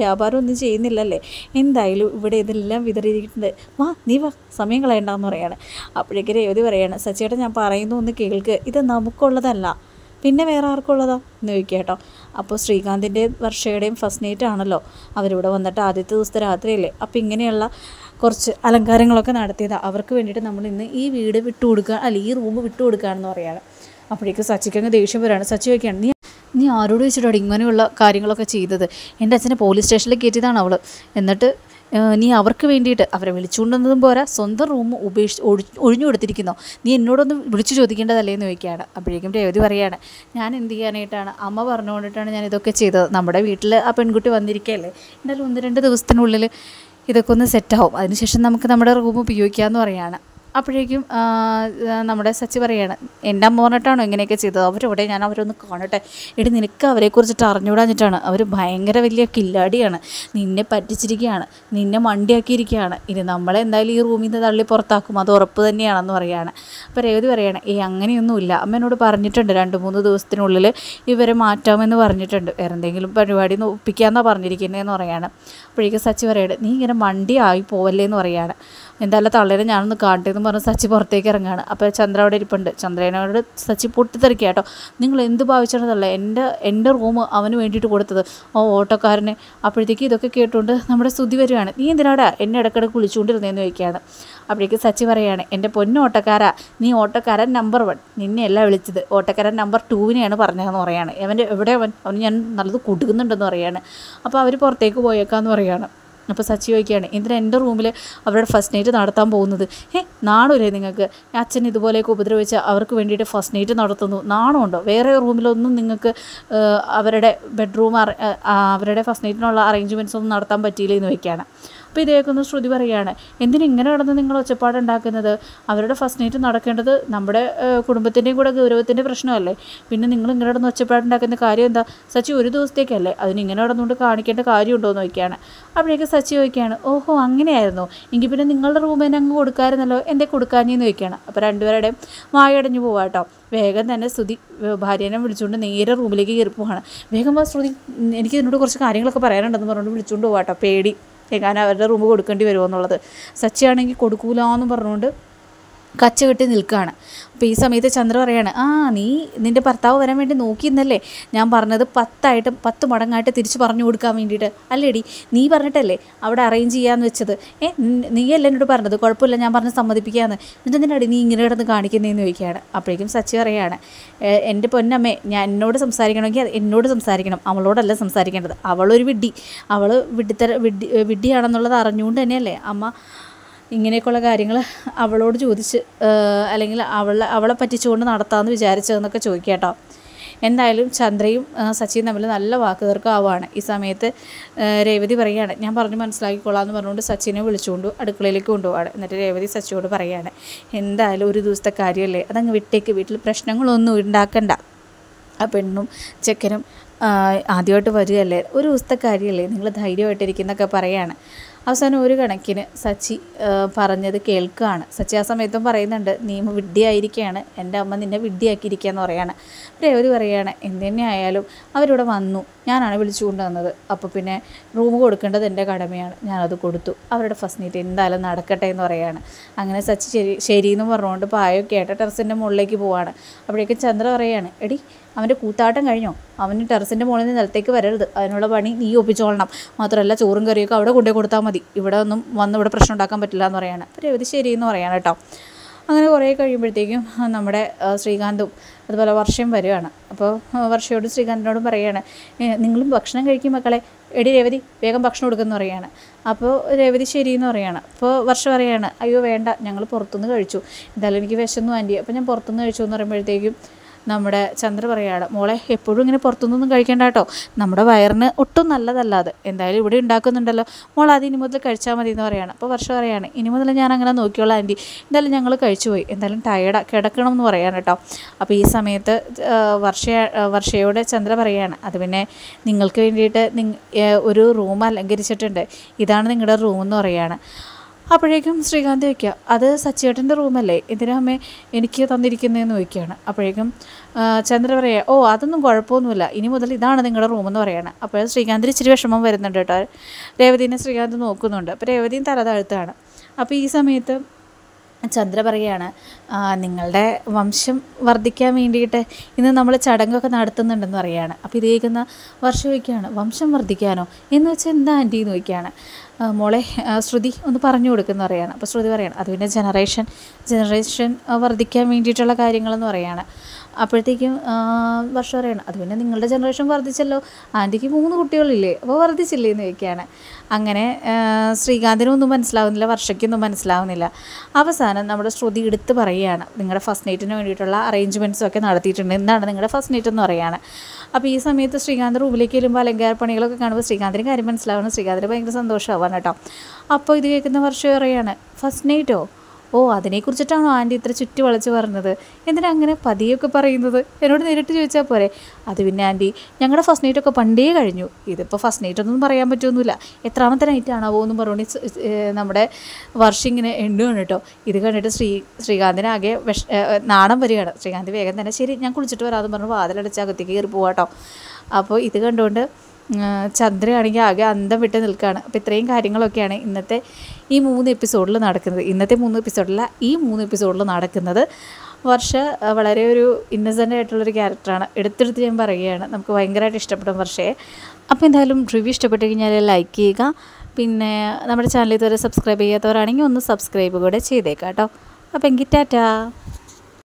വ്യാപാരം ഒന്നും ചെയ്യുന്നില്ലല്ലേ എന്തായാലും ഇവിടെ ഇതെല്ലാം വിതറിയിരിക്കുന്നുണ്ട് വാ നീ വാ സമയം കളയണ്ടെന്ന് പറയാണ് അപ്പോഴേക്കും രേവതി പറയാണ് സച്ചിയേട്ടൻ ഞാൻ പറയുന്നു എന്ന് കേൾക്ക് ഇത് നമുക്കുള്ളതല്ല പിന്നെ വേറെ ആർക്കുള്ളതാ എന്ന് ചോദിക്കുക കേട്ടോ അപ്പോൾ ശ്രീകാന്തിൻ്റെയും വർഷയുടെയും ഫസ്റ്റ് നൈറ്റ് ആണല്ലോ അവരിവിടെ വന്നിട്ട് ആദ്യത്തെ ദിവസത്തെ രാത്രിയല്ലേ അപ്പോൾ ഇങ്ങനെയുള്ള കുറച്ച് അലങ്കാരങ്ങളൊക്കെ നടത്തിയത് അവർക്ക് വേണ്ടിയിട്ട് നമ്മൾ ഇന്ന് ഈ വീട് വിട്ടു കൊടുക്കുക അല്ല ഈ റൂം വിട്ടു കൊടുക്കുകയാണെന്ന് പറയുകയാണ് അപ്പോഴേക്കും അങ്ങ് ദേഷ്യം വരാണ് സച്ചി വയ്ക്കുകയാണ് നീ നീ ആരോട് വെച്ചിട്ടോ ഇങ്ങനെയുള്ള കാര്യങ്ങളൊക്കെ ചെയ്തത് എൻ്റെ അച്ഛനെ പോലീസ് സ്റ്റേഷനിൽ കയറ്റിയതാണ് അവൾ എന്നിട്ട് നീ അവർക്ക് വേണ്ടിയിട്ട് അവരെ വിളിച്ചുകൊണ്ടുവന്നതും പോരാ സ്വന്തം റൂം ഉപേക്ഷി ഒഴിഞ്ഞു കൊടുത്തിരിക്കുന്നു നീ എന്നോടൊന്ന് വിളിച്ചു ചോദിക്കേണ്ടതല്ലേ എന്ന് ചോദിക്കുകയാണ് അപ്പോഴേക്കും രേവതി പറയുകയാണ് ഞാൻ എന്ത് ചെയ്യാനായിട്ടാണ് അമ്മ പറഞ്ഞുകൊണ്ടിട്ടാണ് ഞാൻ ഇതൊക്കെ ചെയ്തത് നമ്മുടെ വീട്ടിൽ ആ പെൺകുട്ടി വന്നിരിക്കുകയല്ലേ എന്തായാലും ഒന്ന് രണ്ട് ദിവസത്തിനുള്ളിൽ ഇതൊക്കെ ഒന്ന് സെറ്റാവും അതിനുശേഷം നമുക്ക് നമ്മുടെ റൂം ഉപയോഗിക്കാമെന്ന് പറയുകയാണ് അപ്പോഴേക്കും നമ്മുടെ സച്ചി പറയാണ് എൻ്റെ അമ്മ പറഞ്ഞിട്ടാണോ ഇങ്ങനെയൊക്കെ ചെയ്തത് അവരവിടെ ഞാൻ അവരൊന്ന് കാണട്ടെ എടി നിനക്ക് അവരെക്കുറിച്ചിട്ട് അറിഞ്ഞുകൂടാഞ്ഞിട്ടാണ് അവർ ഭയങ്കര വലിയ കില്ലാടിയാണ് നിന്നെ പറ്റിച്ചിരിക്കുകയാണ് നിന്നെ മണ്ടിയാക്കിയിരിക്കുകയാണ് ഇനി നമ്മളെ എന്തായാലും ഈ റൂമിൽ നിന്ന് തള്ളി പുറത്താക്കും അത് ഉറപ്പ് തന്നെയാണെന്ന് പറയുകയാണ് അപ്പോൾ രേവതി പറയുകയാണ് ഏ അങ്ങനെയൊന്നുമില്ല എന്നോട് പറഞ്ഞിട്ടുണ്ട് രണ്ട് മൂന്ന് ദിവസത്തിനുള്ളിൽ ഇവരെ മാറ്റാമെന്ന് പറഞ്ഞിട്ടുണ്ട് വേറെ എന്തെങ്കിലും പരിപാടി ഒപ്പിക്കാമെന്നാണ് പറഞ്ഞിരിക്കുന്നതെന്ന് പറയുകയാണ് അപ്പോഴേക്കും സച്ചി പറയുകയാണ് നീ ഇങ്ങനെ മണ്ടിയായി പോവല്ലേ എന്ന് പറയുകയാണ് എന്തായാലും തള്ളേനെ ഞാനൊന്ന് കാട്ടിയെന്ന് പറഞ്ഞ് സച്ചി പുറത്തേക്ക് ഇറങ്ങുകയാണ് അപ്പോൾ ചന്ദ്ര അവിടെ ഇരിപ്പുണ്ട് ചന്ദ്രേനോട് സച്ചി പൊട്ടിത്തെറിക്കുക കേട്ടോ നിങ്ങൾ എന്ത് ഭാവിച്ചാണ് എൻ്റെ എൻ്റെ റൂം അവന് വേണ്ടിയിട്ട് കൊടുത്തത് ഓ ഓട്ടോക്കാരനെ അപ്പോഴത്തേക്ക് ഇതൊക്കെ കേട്ടുകൊണ്ട് നമ്മുടെ സ്തുതി വരികയാണ് നീ എന്തിനാടാ എന്നെ ഇടയ്ക്കിടയ്ക്ക് വിളിച്ചുകൊണ്ടിരുന്നതെന്ന് ചോദിക്കുകയാണ് അപ്പോഴേക്ക് സച്ചി പറയുകയാണ് എൻ്റെ പൊന്നു ഓട്ടക്കാരാ നീ ഓട്ടക്കാരൻ നമ്പർ വൺ നിന്നെയല്ല വിളിച്ചത് ഓട്ടക്കാരൻ നമ്പർ ടൂവിനെയാണ് പറഞ്ഞതെന്ന് പറയുകയാണ് അവൻ്റെ എവിടെ അവൻ അവന് ഞാൻ നല്ലത് കൊടുക്കുന്നുണ്ടെന്ന് പറയുകയാണ് അപ്പോൾ അവർ പുറത്തേക്ക് പോയേക്കാന്ന് പറയുകയാണ് അപ്പോൾ സച്ചി ചോദിക്കുകയാണ് എന്തിനാ എൻ്റെ റൂമിൽ അവരുടെ ഫസ്റ്റ് നൈറ്റ് നടത്താൻ പോകുന്നത് ഏ നാണമില്ലേ നിങ്ങൾക്ക് അച്ഛൻ ഇതുപോലെയൊക്കെ ഉപദ്രവിച്ച് അവർക്ക് വേണ്ടിയിട്ട് ഫസ്റ്റ് നൈറ്റ് നടത്തുന്നു നാണമുണ്ടോ വേറെ റൂമിലൊന്നും നിങ്ങൾക്ക് അവരുടെ ബെഡ്റൂം അവരുടെ ഫസ്റ്റ് നൈറ്റിനുള്ള അറേഞ്ച്മെൻറ്റ്സ് ഒന്നും നടത്താൻ പറ്റിയില്ല എന്ന് വയ്ക്കുകയാണ് അപ്പോൾ ഇതേക്കുന്ന ശ്രുതി പറയുകയാണ് എന്തിനിങ്ങനെ കടന്ന് നിങ്ങൾ ഒച്ചപ്പാടുണ്ടാക്കുന്നത് അവരുടെ ഫസ്റ്റ് നൈറ്റ് നടക്കേണ്ടത് നമ്മുടെ കുടുംബത്തിൻ്റെയും കൂടെ ഗൗരവത്തിൻ്റെ പ്രശ്നമല്ലേ പിന്നെ നിങ്ങൾ ഇങ്ങനെ കടന്ന് ഒച്ചപ്പാടുണ്ടാക്കുന്ന കാര്യം എന്താ സച്ചി ഒരു ദിവസത്തേക്കല്ലേ അതിന് ഇങ്ങനെ കടന്നുകൊണ്ട് കാണിക്കേണ്ട കാര്യമുണ്ടോ എന്ന് നോക്കിയാണ് അപ്പോഴേക്ക് സച്ചി ചോദിക്കുകയാണ് ഓഹോ അങ്ങനെയായിരുന്നു എങ്കിൽ പിന്നെ നിങ്ങളുടെ റൂം തന്നെ അങ്ങ് കൊടുക്കാമായിരുന്നല്ലോ എന്തേ കൊടുക്കാഞ്ഞെന്ന് ചോദിക്കുകയാണ് അപ്പോൾ രണ്ടുപേരുടെയും വായടഞ്ഞു പോവാട്ടോ വേഗം തന്നെ സ്തുതി ഭാര്യനെ വിളിച്ചുകൊണ്ട് നേരെ റൂമിലേക്ക് കയറി പോവാണ് വേഗം ശ്രുതി എനിക്ക് നിന്നോട് കുറച്ച് കാര്യങ്ങളൊക്കെ പറയാനുണ്ടെന്ന് പറഞ്ഞുകൊണ്ട് വിളിച്ചുകൊണ്ട് പോവാട്ടോ പേടി എങ്ങാനും അവരുടെ റൂം കൊടുക്കേണ്ടി വരുമോ എന്നുള്ളത് സച്ചിയാണെങ്കിൽ കൊടുക്കൂല എന്ന് പറഞ്ഞുകൊണ്ട് കച്ചകെട്ടി നിൽക്കുകയാണ് അപ്പോൾ ഈ സമയത്ത് ചന്ദ്ര പറയാണ് ആ നീ നിൻ്റെ ഭർത്താവ് വരാൻ വേണ്ടി നോക്കിയിരുന്നല്ലേ ഞാൻ പറഞ്ഞത് പത്തായിട്ട് പത്ത് മടങ്ങായിട്ട് തിരിച്ചു പറഞ്ഞു കൊടുക്കാൻ വേണ്ടിയിട്ട് അല്ലേടി നീ പറഞ്ഞിട്ടല്ലേ അവിടെ അറേഞ്ച് ചെയ്യാമെന്ന് വെച്ചത് ഏ നീയല്ലേ എന്നോട് പറഞ്ഞത് കുഴപ്പമില്ല ഞാൻ പറഞ്ഞ് സമ്മതിപ്പിക്കാമെന്ന് എന്നിട്ട് നീ ഇങ്ങനെ കിടന്ന് കാണിക്കുന്നതെന്ന് ചോദിക്കുകയാണ് അപ്പോഴേക്കും സച്ചി പറയാണ് എൻ്റെ പൊന്നമ്മേ ഞാൻ എന്നോട് സംസാരിക്കണമെങ്കിൽ എന്നോട് സംസാരിക്കണം അവളോടല്ല സംസാരിക്കേണ്ടത് അവളൊരു വിഡ്ഡി അവൾ വിഡ്ഡിത്തര വിഡ്ഡി വിഡ്ഡിയാണെന്നുള്ളത് അറിഞ്ഞുകൊണ്ട് തന്നെയല്ലേ അമ്മ ഇങ്ങനെയൊക്കെയുള്ള കാര്യങ്ങൾ അവളോട് ചോദിച്ച് അല്ലെങ്കിൽ അവളെ അവളെ പറ്റിച്ചുകൊണ്ട് നടത്താമെന്ന് വിചാരിച്ചതെന്നൊക്കെ ചോദിക്കുക എന്തായാലും ചന്ദ്രയും സച്ചിയും തമ്മിൽ നല്ല വാക്ക് ഈ സമയത്ത് രേവതി പറയുകയാണ് ഞാൻ പറഞ്ഞു മനസ്സിലാക്കിക്കോളാം എന്ന് പറഞ്ഞുകൊണ്ട് സച്ചിനെ വിളിച്ചുകൊണ്ട് അടുക്കളയിലേക്ക് കൊണ്ടുപോവാണ് എന്നിട്ട് രേവതി സച്ചിയോട് പറയുകയാണ് എന്തായാലും ഒരു ദിവസത്തെ കാര്യമല്ലേ അതങ്ങ് വിട്ടേക്ക് വീട്ടിൽ പ്രശ്നങ്ങളൊന്നും ഉണ്ടാക്കണ്ട ആ പെണ്ണും ചെക്കനും ആദ്യമായിട്ട് വരികയല്ലേ ഒരു ദിവസത്തെ കാര്യമല്ലേ നിങ്ങൾ ധൈര്യമായിട്ടിരിക്കുന്നൊക്കെ പറയുകയാണ് അവസാനം ഒരു കണക്കിന് സച്ചി പറഞ്ഞത് കേൾക്കുകയാണ് സച്ചി ആ സമയത്തും പറയുന്നുണ്ട് നീ വിഡ്ഢിയായിരിക്കുകയാണ് എൻ്റെ അമ്മ നിന്നെ വിഡ്ഢിയാക്കിയിരിക്കുക എന്ന് പറയാണ് രേവതി പറയാണ് എന്തുതന്നെ ആയാലും അവരിവിടെ വന്നു ഞാനാണ് വിളിച്ചുകൊണ്ട് വന്നത് അപ്പോൾ പിന്നെ റൂം കൊടുക്കേണ്ടത് എൻ്റെ കടമയാണ് ഞാനത് കൊടുത്തു അവരുടെ ഫസ്റ്റ് നീറ്റ് എന്തായാലും നടക്കട്ടെ എന്ന് പറയുകയാണ് അങ്ങനെ സച്ചി ശരി ശരി എന്ന് പറഞ്ഞുകൊണ്ട് പായൊക്കെ ആയിട്ട് ടെറസിൻ്റെ മുകളിലേക്ക് പോവാണ് അപ്പോഴേക്കും ചന്ദ്ര പറയുകയാണ് എടി അവൻ്റെ കൂത്താട്ടം കഴിഞ്ഞോ അവന് ടെറസിൻ്റെ മുകളിൽ നിന്ന് നിലത്തേക്ക് വരരുത് അതിനുള്ള പണി നീ ഒപ്പിച്ചോളണം മാത്രമല്ല ചോറും കറിയൊക്കെ അവിടെ കൊണ്ടുപോയി കൊടുത്താൽ മതി മതി ഇവിടെ ഒന്നും വന്ന് ഇവിടെ പ്രശ്നം ഉണ്ടാക്കാൻ പറ്റില്ല എന്ന് പറയാണ് അപ്പോൾ രവതി ശരി എന്ന് പറയാണ് കേട്ടോ അങ്ങനെ കുറേ കഴിയുമ്പോഴത്തേക്കും നമ്മുടെ ശ്രീകാന്തും അതുപോലെ വർഷയും വരികയാണ് അപ്പോൾ വർഷയോട് ശ്രീകാന്തിനോടും പറയുകയാണ് നിങ്ങളും ഭക്ഷണം കഴിക്കും മക്കളെ എടി രവതി വേഗം ഭക്ഷണം കൊടുക്കുമെന്ന് പറയുകയാണ് അപ്പോൾ ശരി എന്ന് പറയുകയാണ് അപ്പോൾ വർഷം പറയുകയാണ് അയ്യോ വേണ്ട ഞങ്ങൾ പുറത്തുനിന്ന് കഴിച്ചു എന്തായാലും എനിക്ക് വിശന്നു ആൻറ്റി അപ്പോൾ ഞാൻ പുറത്തുനിന്ന് കഴിച്ചു എന്ന് പറയുമ്പോഴത്തേക്കും നമ്മുടെ ചന്ദ്ര പറയാണ് മോളെ എപ്പോഴും ഇങ്ങനെ പുറത്തുനിന്നൊന്നും കഴിക്കേണ്ട കേട്ടോ നമ്മുടെ വയറിന് ഒട്ടും നല്ലതല്ലാതെ എന്തായാലും ഇവിടെ ഉണ്ടാക്കുന്നുണ്ടല്ലോ മോൾ അത് ഇനി മുതൽ കഴിച്ചാൽ മതി എന്ന് പറയുകയാണ് അപ്പോൾ വർഷം പറയുകയാണ് ഇനി മുതൽ ഞാൻ അങ്ങനെ നോക്കിയോളാം ആൻറ്റി എന്തായാലും ഞങ്ങൾ കഴിച്ചു പോയി എന്തായാലും ടയർഡ് കിടക്കണം എന്ന് പറയാണ് കേട്ടോ അപ്പോൾ ഈ സമയത്ത് വർഷ വർഷയോടെ ചന്ദ്ര പറയുകയാണ് അത് പിന്നെ നിങ്ങൾക്ക് വേണ്ടിയിട്ട് ഒരു റൂം അലങ്കരിച്ചിട്ടുണ്ട് ഇതാണ് നിങ്ങളുടെ റൂം എന്ന് പറയുകയാണ് അപ്പോഴേക്കും ശ്രീകാന്ത് വയ്ക്കുക അത് സച്ചിയേട്ടൻ്റെ റൂമല്ലേ എന്തിനാമ്മേ എനിക്ക് തന്നിരിക്കുന്നതെന്ന് ചോദിക്കുകയാണ് അപ്പോഴേക്കും ചന്ദ്ര പറയുക ഓ അതൊന്നും കുഴപ്പമൊന്നുമില്ല ഇനി മുതൽ ഇതാണ് നിങ്ങളുടെ റൂമെന്ന് പറയുകയാണ് അപ്പോൾ ശ്രീകാന്തിന് ഇച്ചിരി വിഷമം വരുന്നുണ്ട് കേട്ടോ രേവതീനെ ശ്രീകാന്ത് നോക്കുന്നുണ്ട് അപ്പോൾ രേവതിയും തല താഴ്ത്തുകയാണ് അപ്പോൾ ഈ സമയത്ത് ചന്ദ്ര പറയുകയാണ് നിങ്ങളുടെ വംശം വർദ്ധിക്കാൻ വേണ്ടിയിട്ട് ഇന്ന് നമ്മൾ ചടങ്ങൊക്കെ നടത്തുന്നുണ്ടെന്ന് പറയുകയാണ് അപ്പോൾ ഇത് കേൾക്കുന്ന വർഷം വംശം വർദ്ധിക്കാനോ എന്ന് വെച്ചാൽ എന്താ ആൻറ്റി എന്ന് ചോദിക്കുകയാണ് മോളെ ശ്രുതി ഒന്ന് പറഞ്ഞു കൊടുക്കുന്ന പറയാണ് അപ്പോൾ ശ്രുതി പറയാണ് അത് പിന്നെ ജനറേഷൻ ജനറേഷൻ വർദ്ധിക്കാൻ വേണ്ടിയിട്ടുള്ള കാര്യങ്ങളെന്ന് പറയാണ് അപ്പോഴത്തേക്കും വർഷം പറയണം അത് പിന്നെ നിങ്ങളുടെ ജനറേഷൻ വർദ്ധിച്ചല്ലോ ആൻറ്റിക്ക് മൂന്ന് കുട്ടികളില്ലേ അപ്പോൾ വർദ്ധിച്ചില്ലേ എന്ന് ചോദിക്കുകയാണ് അങ്ങനെ ശ്രീകാന്തിനൊന്നും മനസ്സിലാവുന്നില്ല വർഷയ്ക്കൊന്നും മനസ്സിലാവുന്നില്ല അവസാനം നമ്മുടെ ശ്രുതി എടുത്ത് പറയുകയാണ് നിങ്ങളുടെ ഫസ്റ്റ് നൈറ്റിന് വേണ്ടിയിട്ടുള്ള അറേഞ്ച്മെൻറ്റ്സും ഒക്കെ നടത്തിയിട്ടുണ്ട് എന്താണ് നിങ്ങളുടെ ഫസ്റ്റ് നൈറ്റ് എന്ന് പറയുകയാണ് അപ്പോൾ ഈ സമയത്ത് ശ്രീകാന്ത് റൂമിലേക്ക് വരുമ്പോൾ അലങ്കാര പണികളൊക്കെ കാണുമ്പോൾ ശ്രീകാന്തിന് കാര്യം മനസ്സിലാവണം ശ്രീകാന്തിന് ഭയങ്കര സന്തോഷമാവാണ് കേട്ടോ അപ്പോൾ ഇത് കേൾക്കുന്ന വർഷം പറയുകയാണ് ഫസ്റ്റ് നൈറ്റോ ഓ അതിനെക്കുറിച്ചിട്ടാണോ ആൻറ്റി ഇത്ര ചുറ്റി വളച്ച് പറഞ്ഞത് എന്തിനാ അങ്ങനെ പതിയൊക്കെ പറയുന്നത് എന്നോട് നേരിട്ട് ചോദിച്ചാൽ പോരെ അത് പിന്നെ ആൻറ്റി ഞങ്ങളുടെ ഫസ്റ്റ് നൈറ്റ് ഒക്കെ പണ്ടേ കഴിഞ്ഞു ഇതിപ്പോൾ ഫസ്റ്റ് നൈറ്റ് ഒന്നും പറയാൻ പറ്റുമൊന്നുമില്ല എത്രാമത്തെ നൈറ്റാണാവോ എന്ന് പറഞ്ഞു നമ്മുടെ വർഷം ഇങ്ങനെ എണ്ണുകയാണ് ഇത് കണ്ടിട്ട് ശ്രീ ശ്രീകാന്തിനാകെ വിഷ നാണം വരികയാണ് ശ്രീകാന്ത് വേഗം തന്നെ ശരി ഞാൻ കുളിച്ചിട്ട് വരാമെന്ന് പറഞ്ഞു വാതിലടച്ച് അകത്തേക്ക് കയറി പോവാട്ടോ അപ്പോൾ ഇത് കണ്ടുകൊണ്ട് ചന്ദ്രയാണെങ്കിൽ ആകെ അന്തം വിട്ട് നിൽക്കുകയാണ് അപ്പോൾ ഇത്രയും കാര്യങ്ങളൊക്കെയാണ് ഇന്നത്തെ ഈ മൂന്ന് എപ്പിസോഡിൽ നടക്കുന്നത് ഇന്നത്തെ മൂന്ന് എപ്പിസോഡല്ല ഈ മൂന്ന് എപ്പിസോഡിൽ നടക്കുന്നത് വർഷ വളരെ ഒരു ഇന്നസെൻ്റ് ആയിട്ടുള്ളൊരു ക്യാരക്ടറാണ് എടുത്തെടുത്ത് ഞാൻ പറയുകയാണ് നമുക്ക് ഭയങ്കരമായിട്ട് ഇഷ്ടപ്പെടും വർഷയെ അപ്പോൾ എന്തായാലും റിവ്യൂ ഇഷ്ടപ്പെട്ട് കഴിഞ്ഞാൽ ലൈക്ക് ചെയ്യുക പിന്നെ നമ്മുടെ ചാനൽ ഇതുവരെ സബ്സ്ക്രൈബ് ചെയ്യാത്തവരാണെങ്കിൽ ഒന്ന് സബ്സ്ക്രൈബ് കൂടെ ചെയ്തേക്കാം കേട്ടോ അപ്പം എങ്കിൽ ടാറ്റാ